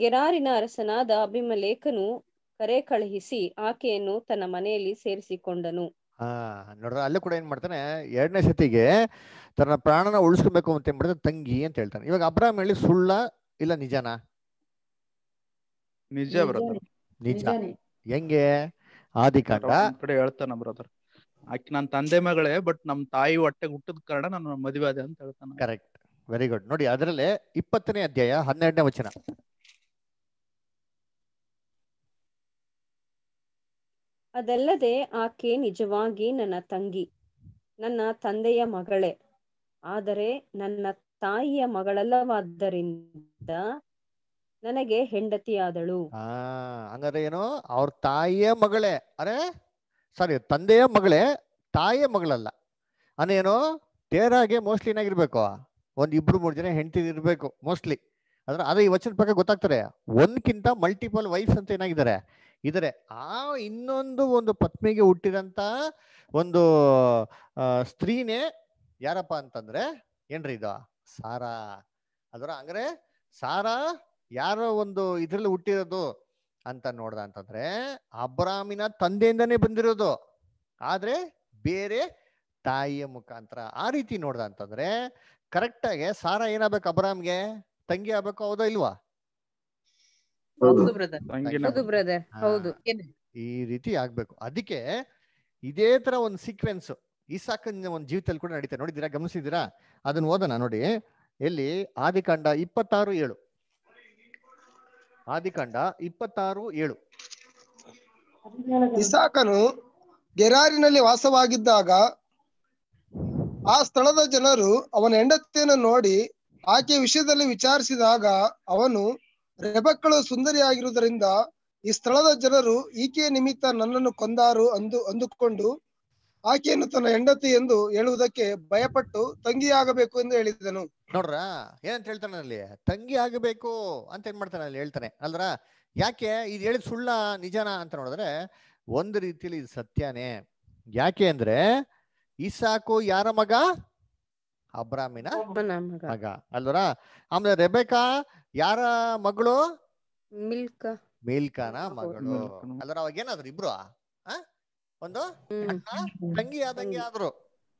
ಗೆರಾರಿನ ಅರಸನಾದ ಅಭಿಮಲೇಖನು ಕರೆ ಕಳುಹಿಸಿ ಆಕೆಯನ್ನು ತನ್ನ ಮನೆಯಲ್ಲಿ ಸೇರಿಸಿಕೊಂಡನು ಆ ನೋಡ್ರ ಅಲ್ಲೂ ಕೂಡ ಏನ್ ಮಾಡ್ತಾನೆ ಎರಡನೇ ಸತಿಗೆ ತನ್ನ ಪ್ರಾಣನ ಉಳಿಸ್ಕೊಬೇಕು ಅಂತ ಏನ್ ಮಾಡ್ತಾನೆ ತಂಗಿ ಅಂತ ಹೇಳ್ತಾನೆ ಇವಾಗ ಅಬ್ರಾಮ್ ಹೇಳಿ ಸುಳ್ಳ ಇಲ್ಲ ನಿಜನಾ ನಿಜ ಬ್ರದರ್ ನಿಜ ಹೆಂಗೆ ಆದಿಕಾಂಡ ಹೇಳ್ತಾನ ಬ್ರದರ್ ಆಕೆ ನನ್ನ ತಂದೆ ಮಗಳೇ ಬಟ್ ನಮ್ ತಾಯಿ ಹೊಟ್ಟೆಗೆ ಹುಟ್ಟದ ಕಾರಣ ನಾನು ಮದುವೆ ಅದೇ ಅಂತ ಹೇಳ್ತಾನೆ ಕರೆಕ್ಟ್ ವೆರಿ ಗುಡ್ ನೋಡಿ ಅದರಲ್ಲೇ ಇಪ್ಪತ್ತನೇ ಅಧ್ಯಾಯ ಹನ್ನೆರಡನೇ ವಚನ ಅದಲ್ಲದೆ ಆಕೆ ನಿಜವಾಗಿ ನನ್ನ ತಂಗಿ ನನ್ನ ತಂದೆಯ ಮಗಳೇ ಆದರೆ ನನ್ನ ತಾಯಿಯ ಮಗಳಲ್ಲವಾದ್ದರಿಂದ ನನಗೆ ಹೆಂಡತಿಯಾದಳು ಹಂಗಾದ್ರೆ ಏನು ಅವ್ರ ತಾಯಿಯ ಮಗಳೇ ಅರೆ ಸಾರಿ ತಂದೆಯ ಮಗಳೇ ತಾಯಿಯ ಮಗಳಲ್ಲ ಅನೇನೋ ತೇರಾಗೆ ಮೋಸ್ಟ್ಲಿ ಏನಾಗಿರ್ಬೇಕು ಒಂದು ಇಬ್ರು ಮೂರು ಜನ ಹೆಂಡತಿ ಇರಬೇಕು ಮೋಸ್ಟ್ಲಿ ಅದ್ರ ಅದೇ ಈ ವಚನ ಪ್ರಕಾರ ಗೊತ್ತಾಗ್ತಾರೆ ಒಂದ್ಕಿಂತ ಮಲ್ಟಿಪಲ್ ವೈಫ್ ಅಂತ ಏನಾಗಿದ್ದಾರೆ ಇದ್ರೆ ಆ ಇನ್ನೊಂದು ಒಂದು ಪತ್ನಿಗೆ ಹುಟ್ಟಿದಂತ ಒಂದು ಸ್ತ್ರೀನೇ ಯಾರಪ್ಪ ಅಂತಂದ್ರೆ ಏನ್ರಿ ಇದು ಸಾರಾ ಅದರ ಅಂದ್ರೆ ಸಾರಾ ಯಾರ ಒಂದು ಇದ್ರಲ್ಲಿ ಹುಟ್ಟಿರೋದು ಅಂತ ನೋಡ್ದ ಅಂತಂದ್ರೆ ಅಬ್ರಾಮಿನ ತಂದೆಯಿಂದನೇ ಬಂದಿರೋದು ಆದ್ರೆ ಬೇರೆ ತಾಯಿಯ ಮುಖಾಂತರ ಆ ರೀತಿ ನೋಡ್ದ ಅಂತಂದ್ರೆ ಕರೆಕ್ಟ್ ಆಗಿ ಸಾರ ಏನಾಗ್ಬೇಕು ಅಬ್ರಾಮ್ಗೆ ತಂಗಿ ಆಗ್ಬೇಕು ಹೌದಾ ಇಲ್ವಾ ಈ ರೀತಿ ಆಗ್ಬೇಕು ಅದಕ್ಕೆ ಇದೇ ತರ ಒಂದು ಸೀಕ್ವೆನ್ಸ್ ಈ ಸಾಕ ಒಂದು ಜೀವಿತದಲ್ಲಿ ಕೂಡ ನಡೀತಾ ನೋಡಿದೀರಾ ಗಮನಿಸಿದೀರಾ ಅದನ್ನ ಓದೋಣ ನೋಡಿ ಎಲ್ಲಿ ಆದಿಕಾಂಡ ಇಪ್ಪತ್ತಾರು ಏಳು ಆದಿಕಾಂಡ ಇಪ್ಪತ್ತಾರು ಏಳು ಇಸಾಕನು ಗೆರಾರಿನಲ್ಲಿ ವಾಸವಾಗಿದ್ದಾಗ ಆ ಸ್ಥಳದ ಜನರು ಅವನ ಹೆಂಡತಿಯನ್ನು ನೋಡಿ ಆಕೆ ವಿಷಯದಲ್ಲಿ ವಿಚಾರಿಸಿದಾಗ ಅವನು ರೆಬಕ್ಕಳು ಸುಂದರಿಯಾಗಿರುವುದರಿಂದ ಈ ಸ್ಥಳದ ಜನರು ಈಕೆಯ ನಿಮಿತ್ತ ನನ್ನನ್ನು ಕೊಂದಾರು ಅಂದು ಅಂದುಕೊಂಡು ಆಕೆಯನ್ನು ತನ್ನ ಹೆಂಡತಿ ಎಂದು ಹೇಳುವುದಕ್ಕೆ ಭಯಪಟ್ಟು ತಂಗಿ ಆಗಬೇಕು ಎಂದು ಹೇಳಿದನು ನೋಡ್ರ ಏನಂತ ಹೇಳ್ತಾನೆ ಅಲ್ಲಿ ತಂಗಿ ಆಗಬೇಕು ಅಂತ ಏನ್ ಮಾಡ್ತಾನೆ ಅಲ್ಲಿ ಹೇಳ್ತಾನೆ ಅಲ್ರ ಯಾಕೆ ಇದು ಹೇಳಿದ ಸುಳ್ಳ ನಿಜಾನ ಅಂತ ನೋಡಿದ್ರೆ ಒಂದು ರೀತಿಯಲ್ಲಿ ಇದು ಸತ್ಯನೇ ಯಾಕೆ ಅಂದ್ರೆ ಇಸಾಕು ಯಾರ ಮಗ ಅಬ್ರಾಮಿನ ಮಗ ಅಲ್ವರ ಆಮೇಲೆ ರೆಬೆಕಾ ಯಾರ ಮಗಳು ಮಿಲ್ಕ ಮಿಲ್ಕನ ಮಗಳು ಅಲ್ವರ ಅವಾಗ ಏನಾದ್ರು ಇಬ್ರು ಒಂದು ತಂಗಿ ಆದಂಗೆ ಆದ್ರು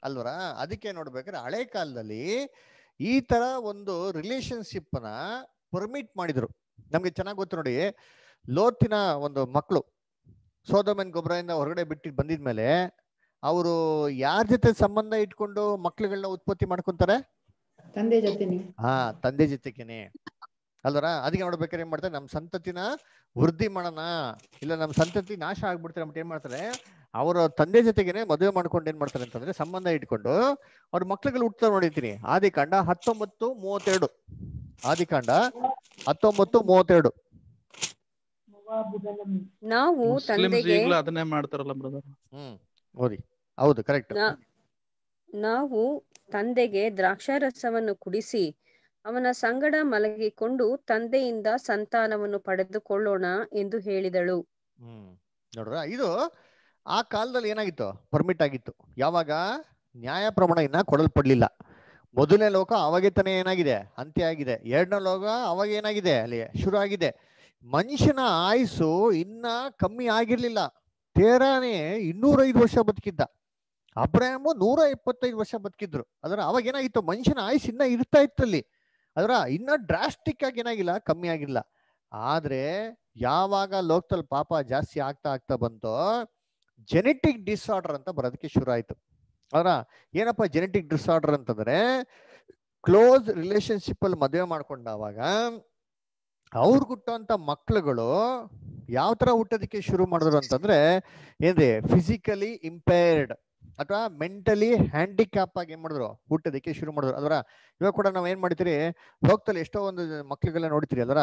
ಅಲ್ವರ ಅದಕ್ಕೆ ನೋಡ್ಬೇಕಾರೆ ಹಳೆ ಕಾಲದಲ್ಲಿ ಈ ತರ ಒಂದು ರಿಲೇಶನ್ಶಿಪ್ ನ ಪರ್ಮಿಟ್ ಮಾಡಿದ್ರು ನಮ್ಗೆ ಚೆನ್ನಾಗಿ ಗೊತ್ತು ನೋಡಿ ಲೋತಿನ ಒಂದು ಮಕ್ಳು ಸೋದಮನ್ ಗೊಬ್ಬರದಿಂದ ಹೊರಗಡೆ ಬಿಟ್ಟು ಬಂದಿದ್ಮೇಲೆ ಅವರು ಯಾರ ಜೊತೆ ಸಂಬಂಧ ಇಟ್ಕೊಂಡು ಮಕ್ಳುಗಳನ್ನ ಉತ್ಪತ್ತಿ ಮಾಡ್ಕೊಂತಾರೆ ಹಾ ತಂದೆ ಜೊತೆಗೇನೆ ಅಲ್ವರ ಅದಕ್ಕೆ ನೋಡ್ಬೇಕಾದ್ರೆ ಏನ್ ಮಾಡ್ತಾರೆ ನಮ್ ಸಂತತಿನ ವೃದ್ಧಿ ಮಾಡೋಣ ಇಲ್ಲ ನಮ್ ಸಂತತಿ ನಾಶ ಆಗ್ಬಿಡ್ತಾರೆ ಏನ್ ಮಾಡ್ತಾರೆ ಅವರ ತಂದೆ ಜೊತೆಗೇನೆ ಮದುವೆ ಮಾಡ್ಕೊಂಡು ಏನ್ ಮಾಡ್ತಾರೆ ಅಂತಂದ್ರೆ ಸಂಬಂಧ ಇಟ್ಕೊಂಡು ಅವ್ರ ಮಕ್ಳುಗಳು ಹುಟ್ಟುತ್ತಾ ನೋಡಿರ್ತೀನಿ ಆದಿಕಾಂಡ ಹತ್ತೊಂಬತ್ತು ಮೂವತ್ತೆರಡು ಆದಿಕಾಂಡ ಹತ್ತೊಂಬತ್ತು ಮೂವತ್ತೆರಡು ನಾವು ಅದನ್ನೇ ಮಾಡ್ತಾರಲ್ಲ ಓದಿ ಹೌದು ಕರೆಕ್ಟ್ ನಾವು ತಂದೆಗೆ ದ್ರಾಕ್ಷಾರಸವನ್ನು ಕುಡಿಸಿ ಅವನ ಸಂಗಡ ಮಲಗಿಕೊಂಡು ತಂದೆಯಿಂದ ಸಂತಾನವನ್ನು ಪಡೆದುಕೊಳ್ಳೋಣ ಎಂದು ಹೇಳಿದಳು ನೋಡ್ರ ಇದು ಆ ಕಾಲದಲ್ಲಿ ಏನಾಗಿತ್ತು ಪರ್ಮಿಟ್ ಆಗಿತ್ತು ಯಾವಾಗ ನ್ಯಾಯ ಪ್ರಮಾಣ ಇನ್ನ ಕೊಡಲ್ಪಡ್ಲಿಲ್ಲ ಮೊದಲನೇ ಲೋಕ ಅವಾಗೆ ತಾನೇ ಏನಾಗಿದೆ ಅಂತ್ಯ ಆಗಿದೆ ಎರಡನೇ ಲೋಕ ಅವಾಗ ಏನಾಗಿದೆ ಅಲ್ಲಿ ಶುರು ಆಗಿದೆ ಮನುಷ್ಯನ ಆಯಸ್ಸು ಇನ್ನ ಕಮ್ಮಿ ಆಗಿರ್ಲಿಲ್ಲ ತೇರಾನೇ ಇನ್ನೂರೈದು ವರ್ಷ ಬದುಕಿದ್ದ ಅಬ್ರಾಹ್ಮು ನೂರ ಇಪ್ಪತ್ತೈದು ವರ್ಷ ಬದುಕಿದ್ರು ಅದರ ಅವಾಗ ಏನಾಗಿತ್ತು ಮನುಷ್ಯನ ಆಯುಸ್ ಇನ್ನ ಇರ್ತಾ ಇತ್ತಲ್ಲಿ ಅದರ ಇನ್ನ ಡ್ರಾಸ್ಟಿಕ್ ಆಗಿ ಏನಾಗಿಲ್ಲ ಕಮ್ಮಿ ಆಗಿಲ್ಲ ಆದ್ರೆ ಯಾವಾಗ ಲೋಕದಲ್ಲಿ ಪಾಪ ಜಾಸ್ತಿ ಆಗ್ತಾ ಆಗ್ತಾ ಬಂತೋ ಜೆನೆಟಿಕ್ ಡಿಸಾರ್ಡರ್ ಅಂತ ಬರೋದಕ್ಕೆ ಶುರು ಆಯಿತು ಅದರ ಏನಪ್ಪ ಜೆನೆಟಿಕ್ ಡಿಸಾರ್ಡರ್ ಅಂತಂದ್ರೆ ಕ್ಲೋಸ್ ರಿಲೇಶನ್ಶಿಪ್ ಅಲ್ಲಿ ಮದುವೆ ಮಾಡ್ಕೊಂಡಾವಾಗ ಅವ್ರು ಹುಟ್ಟುವಂತ ಮಕ್ಳುಗಳು ಯಾವ ತರ ಹುಟ್ಟೋದಕ್ಕೆ ಶುರು ಮಾಡಿದ್ರು ಅಂತಂದ್ರೆ ಏನ್ರಿ ಫಿಸಿಕಲಿ ಇಂಪೇರ್ಡ್ ಅಥವಾ ಮೆಂಟಲಿ ಹ್ಯಾಂಡಿಕ್ಯಾಪ್ ಆಗಿ ಏನ್ ಮಾಡಿದ್ರು ಹುಟ್ಟೋದಕ್ಕೆ ಶುರು ಮಾಡಿದ್ರು ಅದರ ಇವಾಗ ಕೂಡ ನಾವ್ ಏನ್ ಮಾಡ್ತೀರಿ ಹೋಗ್ತಲ್ಲ ಎಷ್ಟೋ ಒಂದು ಮಕ್ಳಿಗೆಲ್ಲ ನೋಡ್ತೀರಿ ಅದರ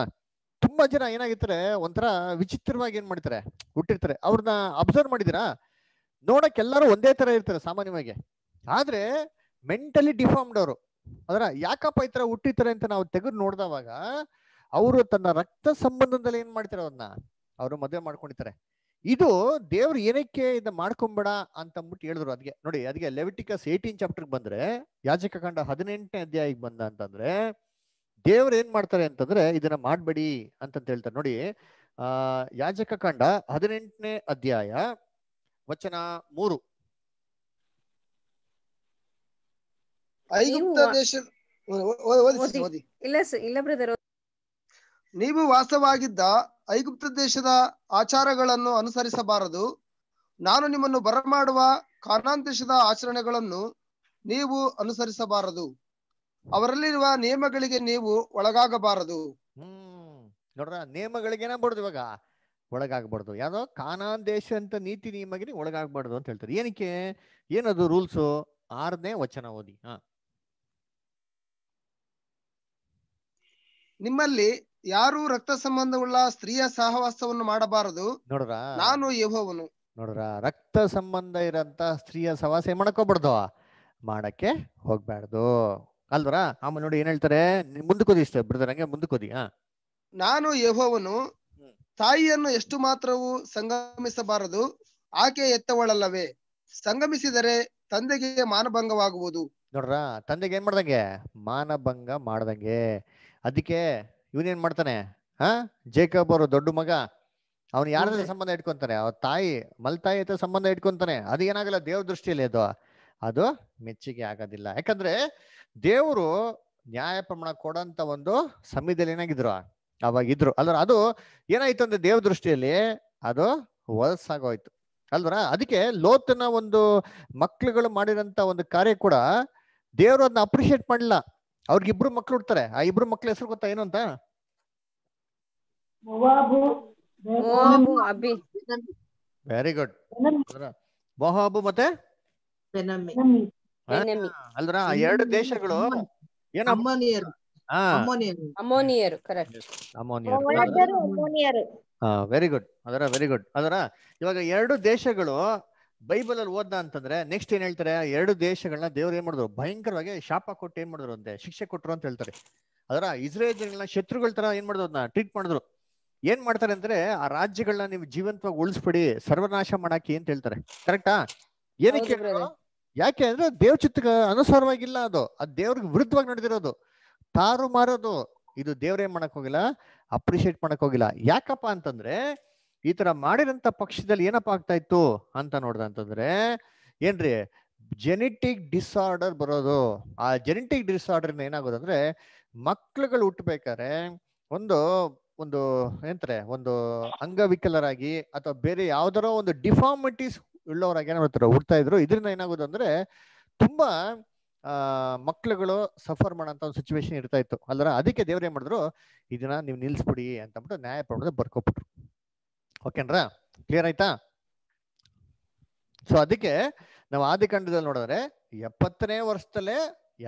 ತುಂಬಾ ಜನ ಏನಾಗಿರ್ತಾರೆ ಒಂಥರ ವಿಚಿತ್ರವಾಗಿ ಏನ್ ಮಾಡ್ತಾರೆ ಹುಟ್ಟಿರ್ತಾರೆ ಅವ್ರನ್ನ ಅಬ್ಸರ್ವ್ ಮಾಡಿದಿರಾ ನೋಡಕ್ ಎಲ್ಲರೂ ಒಂದೇ ತರ ಇರ್ತಾರೆ ಸಾಮಾನ್ಯವಾಗಿ ಆದ್ರೆ ಮೆಂಟಲಿ ಡಿಫಾರ್ಮ್ಡ್ ಅವರು ಅದರ ಯಾಕಪ್ಪ ಈ ತರ ಹುಟ್ಟಿರ್ತಾರೆ ಅಂತ ನಾವು ತೆಗೆದು ನೋಡಿದವಾಗ ಅವರು ತನ್ನ ರಕ್ತ ಸಂಬಂಧದಲ್ಲಿ ಏನ್ ಮಾಡ್ತಾರೆ ಅವ್ರನ್ನ ಅವರು ಮದುವೆ ಮಾಡ್ಕೊಂಡಿರ್ತಾರೆ ಇದು ದೇವ್ರು ಏನಕ್ಕೆ ಇದ ಮಾಡ್ಕೊಂಬೇಡ ಅಂತ ಅಂದ್ಬಿಟ್ಟು ಹೇಳಿದ್ರು ಅದ್ಗೆ ನೋಡಿ ಅದ್ಗೆ ಲೆವಿಟಿಕಸ್ ಏಯ್ಟೀನ್ ಚಾಪ್ಟರ್ ಬಂದ್ರೆ ಕಂಡ ಹದಿನೆಂಟನೇ ಅಧ್ಯಾಯಕ್ಕೆ ಬಂದ ಅಂತಂದ್ರೆ ದೇವರು ಏನ್ ಮಾಡ್ತಾರೆ ಅಂತಂದ್ರೆ ಇದನ್ನ ಮಾಡಬೇಡಿ ಅಂತಂತ ಹೇಳ್ತಾರೆ ನೋಡಿ ಆ ಯಾಜಕ ಕಾಂಡ ಹದಿನೆಂಟನೇ ಅಧ್ಯಾಯ ವಚನ ಮೂರು ನೀವು ವಾಸವಾಗಿದ್ದ ಐಗುಪ್ತ ದೇಶದ ಆಚಾರಗಳನ್ನು ಅನುಸರಿಸಬಾರದು ನಾನು ನಿಮ್ಮನ್ನು ಬರಮಾಡುವ ಕಾನಾನ್ ದೇಶದ ಆಚರಣೆಗಳನ್ನು ನೀವು ಅನುಸರಿಸಬಾರದು ಅವರಲ್ಲಿರುವ ನಿಯಮಗಳಿಗೆ ನೀವು ಒಳಗಾಗಬಾರದು ಹ್ಮ್ ನೋಡ್ರ ನಿಯಮಗಳಿಗೆ ಏನಾಗ್ಬಾರ್ದು ಇವಾಗ ಒಳಗಾಗಬಾರ್ದು ಯಾವ್ದೋ ಕಾನಾನ್ ದೇಶ ಅಂತ ನೀತಿ ನಿಯಮಗಳಿಗೆ ಒಳಗಾಗ್ಬಾರ್ದು ಅಂತ ಹೇಳ್ತಾರೆ ಏನಕ್ಕೆ ಏನದು ರೂಲ್ಸ್ ಆರನೇ ವಚನ ಓದಿ ಹಾ ನಿಮ್ಮಲ್ಲಿ ಯಾರು ರಕ್ತ ಸಂಬಂಧವುಳ್ಳ ಸ್ತ್ರೀಯ ಸಹವಾಸವನ್ನು ಮಾಡಬಾರದು ನೋಡ್ರ ನಾನು ಯಹೋವನು ನೋಡ್ರ ರಕ್ತ ಸಂಬಂಧ ಇರಂತ ಸ್ತ್ರೀಯ ಸಹವಾಸ ಏನ್ ಮಾಡಕೋಬಾರ್ದು ಮಾಡಕ್ಕೆ ಹೋಗ್ಬಾರ್ದು ಅಲ್ವರ ಆಮೇಲೆ ನೋಡಿ ಏನ್ ಹೇಳ್ತಾರೆ ಮುಂದಕ್ಕೋದಿ ಇಷ್ಟ ಬ್ರದರ್ ಹಂಗೆ ಮುಂದಕ್ಕೋದಿ ಹಾ ನಾನು ಯಹೋವನು ತಾಯಿಯನ್ನು ಎಷ್ಟು ಮಾತ್ರವೂ ಸಂಗಮಿಸಬಾರದು ಆಕೆ ಎತ್ತವಳಲ್ಲವೇ ಸಂಗಮಿಸಿದರೆ ತಂದೆಗೆ ಮಾನಭಂಗವಾಗುವುದು ನೋಡ್ರ ತಂದೆಗೆ ಏನ್ ಮಾಡ್ದಂಗೆ ಮಾನಭಂಗ ಮಾಡ್ದಂಗೆ ಅದಕ್ಕೆ ಏನ್ ಮಾಡ್ತಾನೆ ಹಾ ಜೇಕಬ್ ಅವರು ದೊಡ್ಡ ಮಗ ಅವನು ಯಾರ ಸಂಬಂಧ ಇಟ್ಕೊಂತಾನೆ ಅವ್ರ ತಾಯಿ ಮಲ್ತಾಯಿ ಹತ್ರ ಸಂಬಂಧ ಇಟ್ಕೊಂತಾನೆ ಅದೇನಾಗಲ್ಲ ದೇವ್ರ ದೃಷ್ಟಿಯಲ್ಲಿ ಅದು ಅದು ಮೆಚ್ಚುಗೆ ಆಗೋದಿಲ್ಲ ಯಾಕಂದ್ರೆ ದೇವರು ನ್ಯಾಯ ಪ್ರಮಾಣ ಕೊಡಂತ ಒಂದು ಸಮಿತಿಯಲ್ಲಿ ಏನಾಗಿದ್ರು ಅವಾಗ ಇದ್ರು ಅದು ಏನಾಯ್ತು ಅಂದ್ರೆ ದೇವ ದೃಷ್ಟಿಯಲ್ಲಿ ಅದು ವಲಸಾಗೋಯ್ತು ಅಲ್ವರ ಅದಕ್ಕೆ ಲೋತನ ಒಂದು ಮಕ್ಳುಗಳು ಮಾಡಿರಂತ ಒಂದು ಕಾರ್ಯ ಕೂಡ ದೇವರು ಅದನ್ನ ಅಪ್ರಿಷಿಯೇಟ್ ಮಾಡಲಿಲ್ಲ ಅವ್ರಿಗೆ ಇಬ್ರು ಮಕ್ಳು ಹುಡ್ತಾರೆ ಆ ಇಬ್ರು ಮಕ್ಳ ಹೆಸರು ಗೊತ್ತಾ ಏನು ಅಂತ ವೆರಿ ಗುಡ್ ಮೊಹಾಬು ಮತ್ತೆ ಅಲ್ರ ಎರಡು ದೇಶಗಳು ವೆರಿ ಗುಡ್ ಅದರ ವೆರಿ ಗುಡ್ ಅದರ ಇವಾಗ ಎರಡು ದೇಶಗಳು ಬೈಬಲ್ ಅಲ್ಲಿ ಓದ್ದ ಅಂತಂದ್ರೆ ನೆಕ್ಸ್ಟ್ ಏನ್ ಹೇಳ್ತಾರೆ ಎರಡು ದೇಶಗಳನ್ನ ದೇವ್ರು ಏನ್ ಮಾಡಿದ್ರು ಭಯಂಕರವಾಗಿ ಶಾಪ ಕೊಟ್ಟು ಏನ್ ಮಾಡಿದ್ರು ಅಂತೆ ಶಿಕ್ಷೆ ಕೊಟ್ರು ಅಂತ ಹೇಳ್ತಾರೆ ಅದರ ಇಸ್ರೇಲ್ಗಳನ್ನ ಶತ್ರುಗಳ ತರ ಏನ್ ಮಾಡಿದ್ರು ಅದನ್ನ ಟ್ರೀಟ್ ಮಾಡಿದ್ರು ಏನ್ ಮಾಡ್ತಾರೆ ಅಂದ್ರೆ ಆ ರಾಜ್ಯಗಳನ್ನ ನೀವು ಜೀವಂತವಾಗಿ ಉಳಿಸ್ಬಿಡಿ ಸರ್ವನಾಶ ಮಾಡಾಕಿ ಅಂತ ಹೇಳ್ತಾರೆ ಕರೆಕ್ಟಾ ಏನಕ್ಕೆ ಯಾಕೆ ಅಂದ್ರೆ ದೇವ್ ಅನುಸಾರವಾಗಿಲ್ಲ ಅದು ಅದ್ ದೇವ್ರಿಗೆ ವಿರುದ್ಧವಾಗಿ ನಡೆದಿರೋದು ತಾರು ಮಾರೋದು ಇದು ದೇವ್ರೇನ್ ಮಾಡಕ್ ಹೋಗಿಲ್ಲ ಅಪ್ರಿಶಿಯೇಟ್ ಮಾಡಕ್ ಹೋಗಿಲ್ಲ ಯಾಕಪ್ಪ ಅಂತಂದ್ರೆ ಈ ತರ ಮಾಡಿದಂತ ಪಕ್ಷದಲ್ಲಿ ಏನಪ್ಪ ಆಗ್ತಾ ಇತ್ತು ಅಂತ ನೋಡ್ದ ಅಂತಂದ್ರೆ ಏನ್ರಿ ಜೆನೆಟಿಕ್ ಡಿಸಾರ್ಡರ್ ಬರೋದು ಆ ಜೆನೆಟಿಕ್ ಡಿಸಾರ್ಡರ್ ಏನಾಗೋದಂದ್ರೆ ಮಕ್ಳುಗಳು ಹುಟ್ಟಬೇಕಾದ್ರೆ ಒಂದು ಒಂದು ಏನಂತಾರೆ ಒಂದು ಅಂಗವಿಕಲರಾಗಿ ಅಥವಾ ಬೇರೆ ಯಾವ್ದಾರೋ ಒಂದು ಡಿಫಾರ್ಮಿಟೀಸ್ ಉಳ್ಳವರಾಗಿ ಏನ್ ಮಾಡ್ತಾರೆ ಹುಡ್ತಾ ಇದ್ರು ಇದರಿಂದ ಏನಾಗೋದು ಅಂದ್ರೆ ತುಂಬಾ ಮಕ್ಳುಗಳು ಸಫರ್ ಮಾಡಂತ ಒಂದು ಸಿಚುವೇಶನ್ ಇರ್ತಾ ಇತ್ತು ಅಲ್ಲರ ಅದಕ್ಕೆ ದೇವ್ರ ಏನ್ ಮಾಡಿದ್ರು ಇದನ್ನ ನೀವು ನಿಲ್ಸ್ಬಿಡಿ ಅಂತ ಅಂದ್ಬಿಟ್ಟು ನ್ಯಾಯ ಪ್ರಮಾಣದ ಬರ್ಕೊಬಿಟ್ರು ಓಕೆನ್ರಾ ಕ್ಲಿಯರ್ ಆಯ್ತಾ ಸೊ ಅದಕ್ಕೆ ನಾವು ಕಂಡದಲ್ಲಿ ನೋಡಿದ್ರೆ ಎಪ್ಪತ್ತನೇ ವರ್ಷದಲ್ಲೇ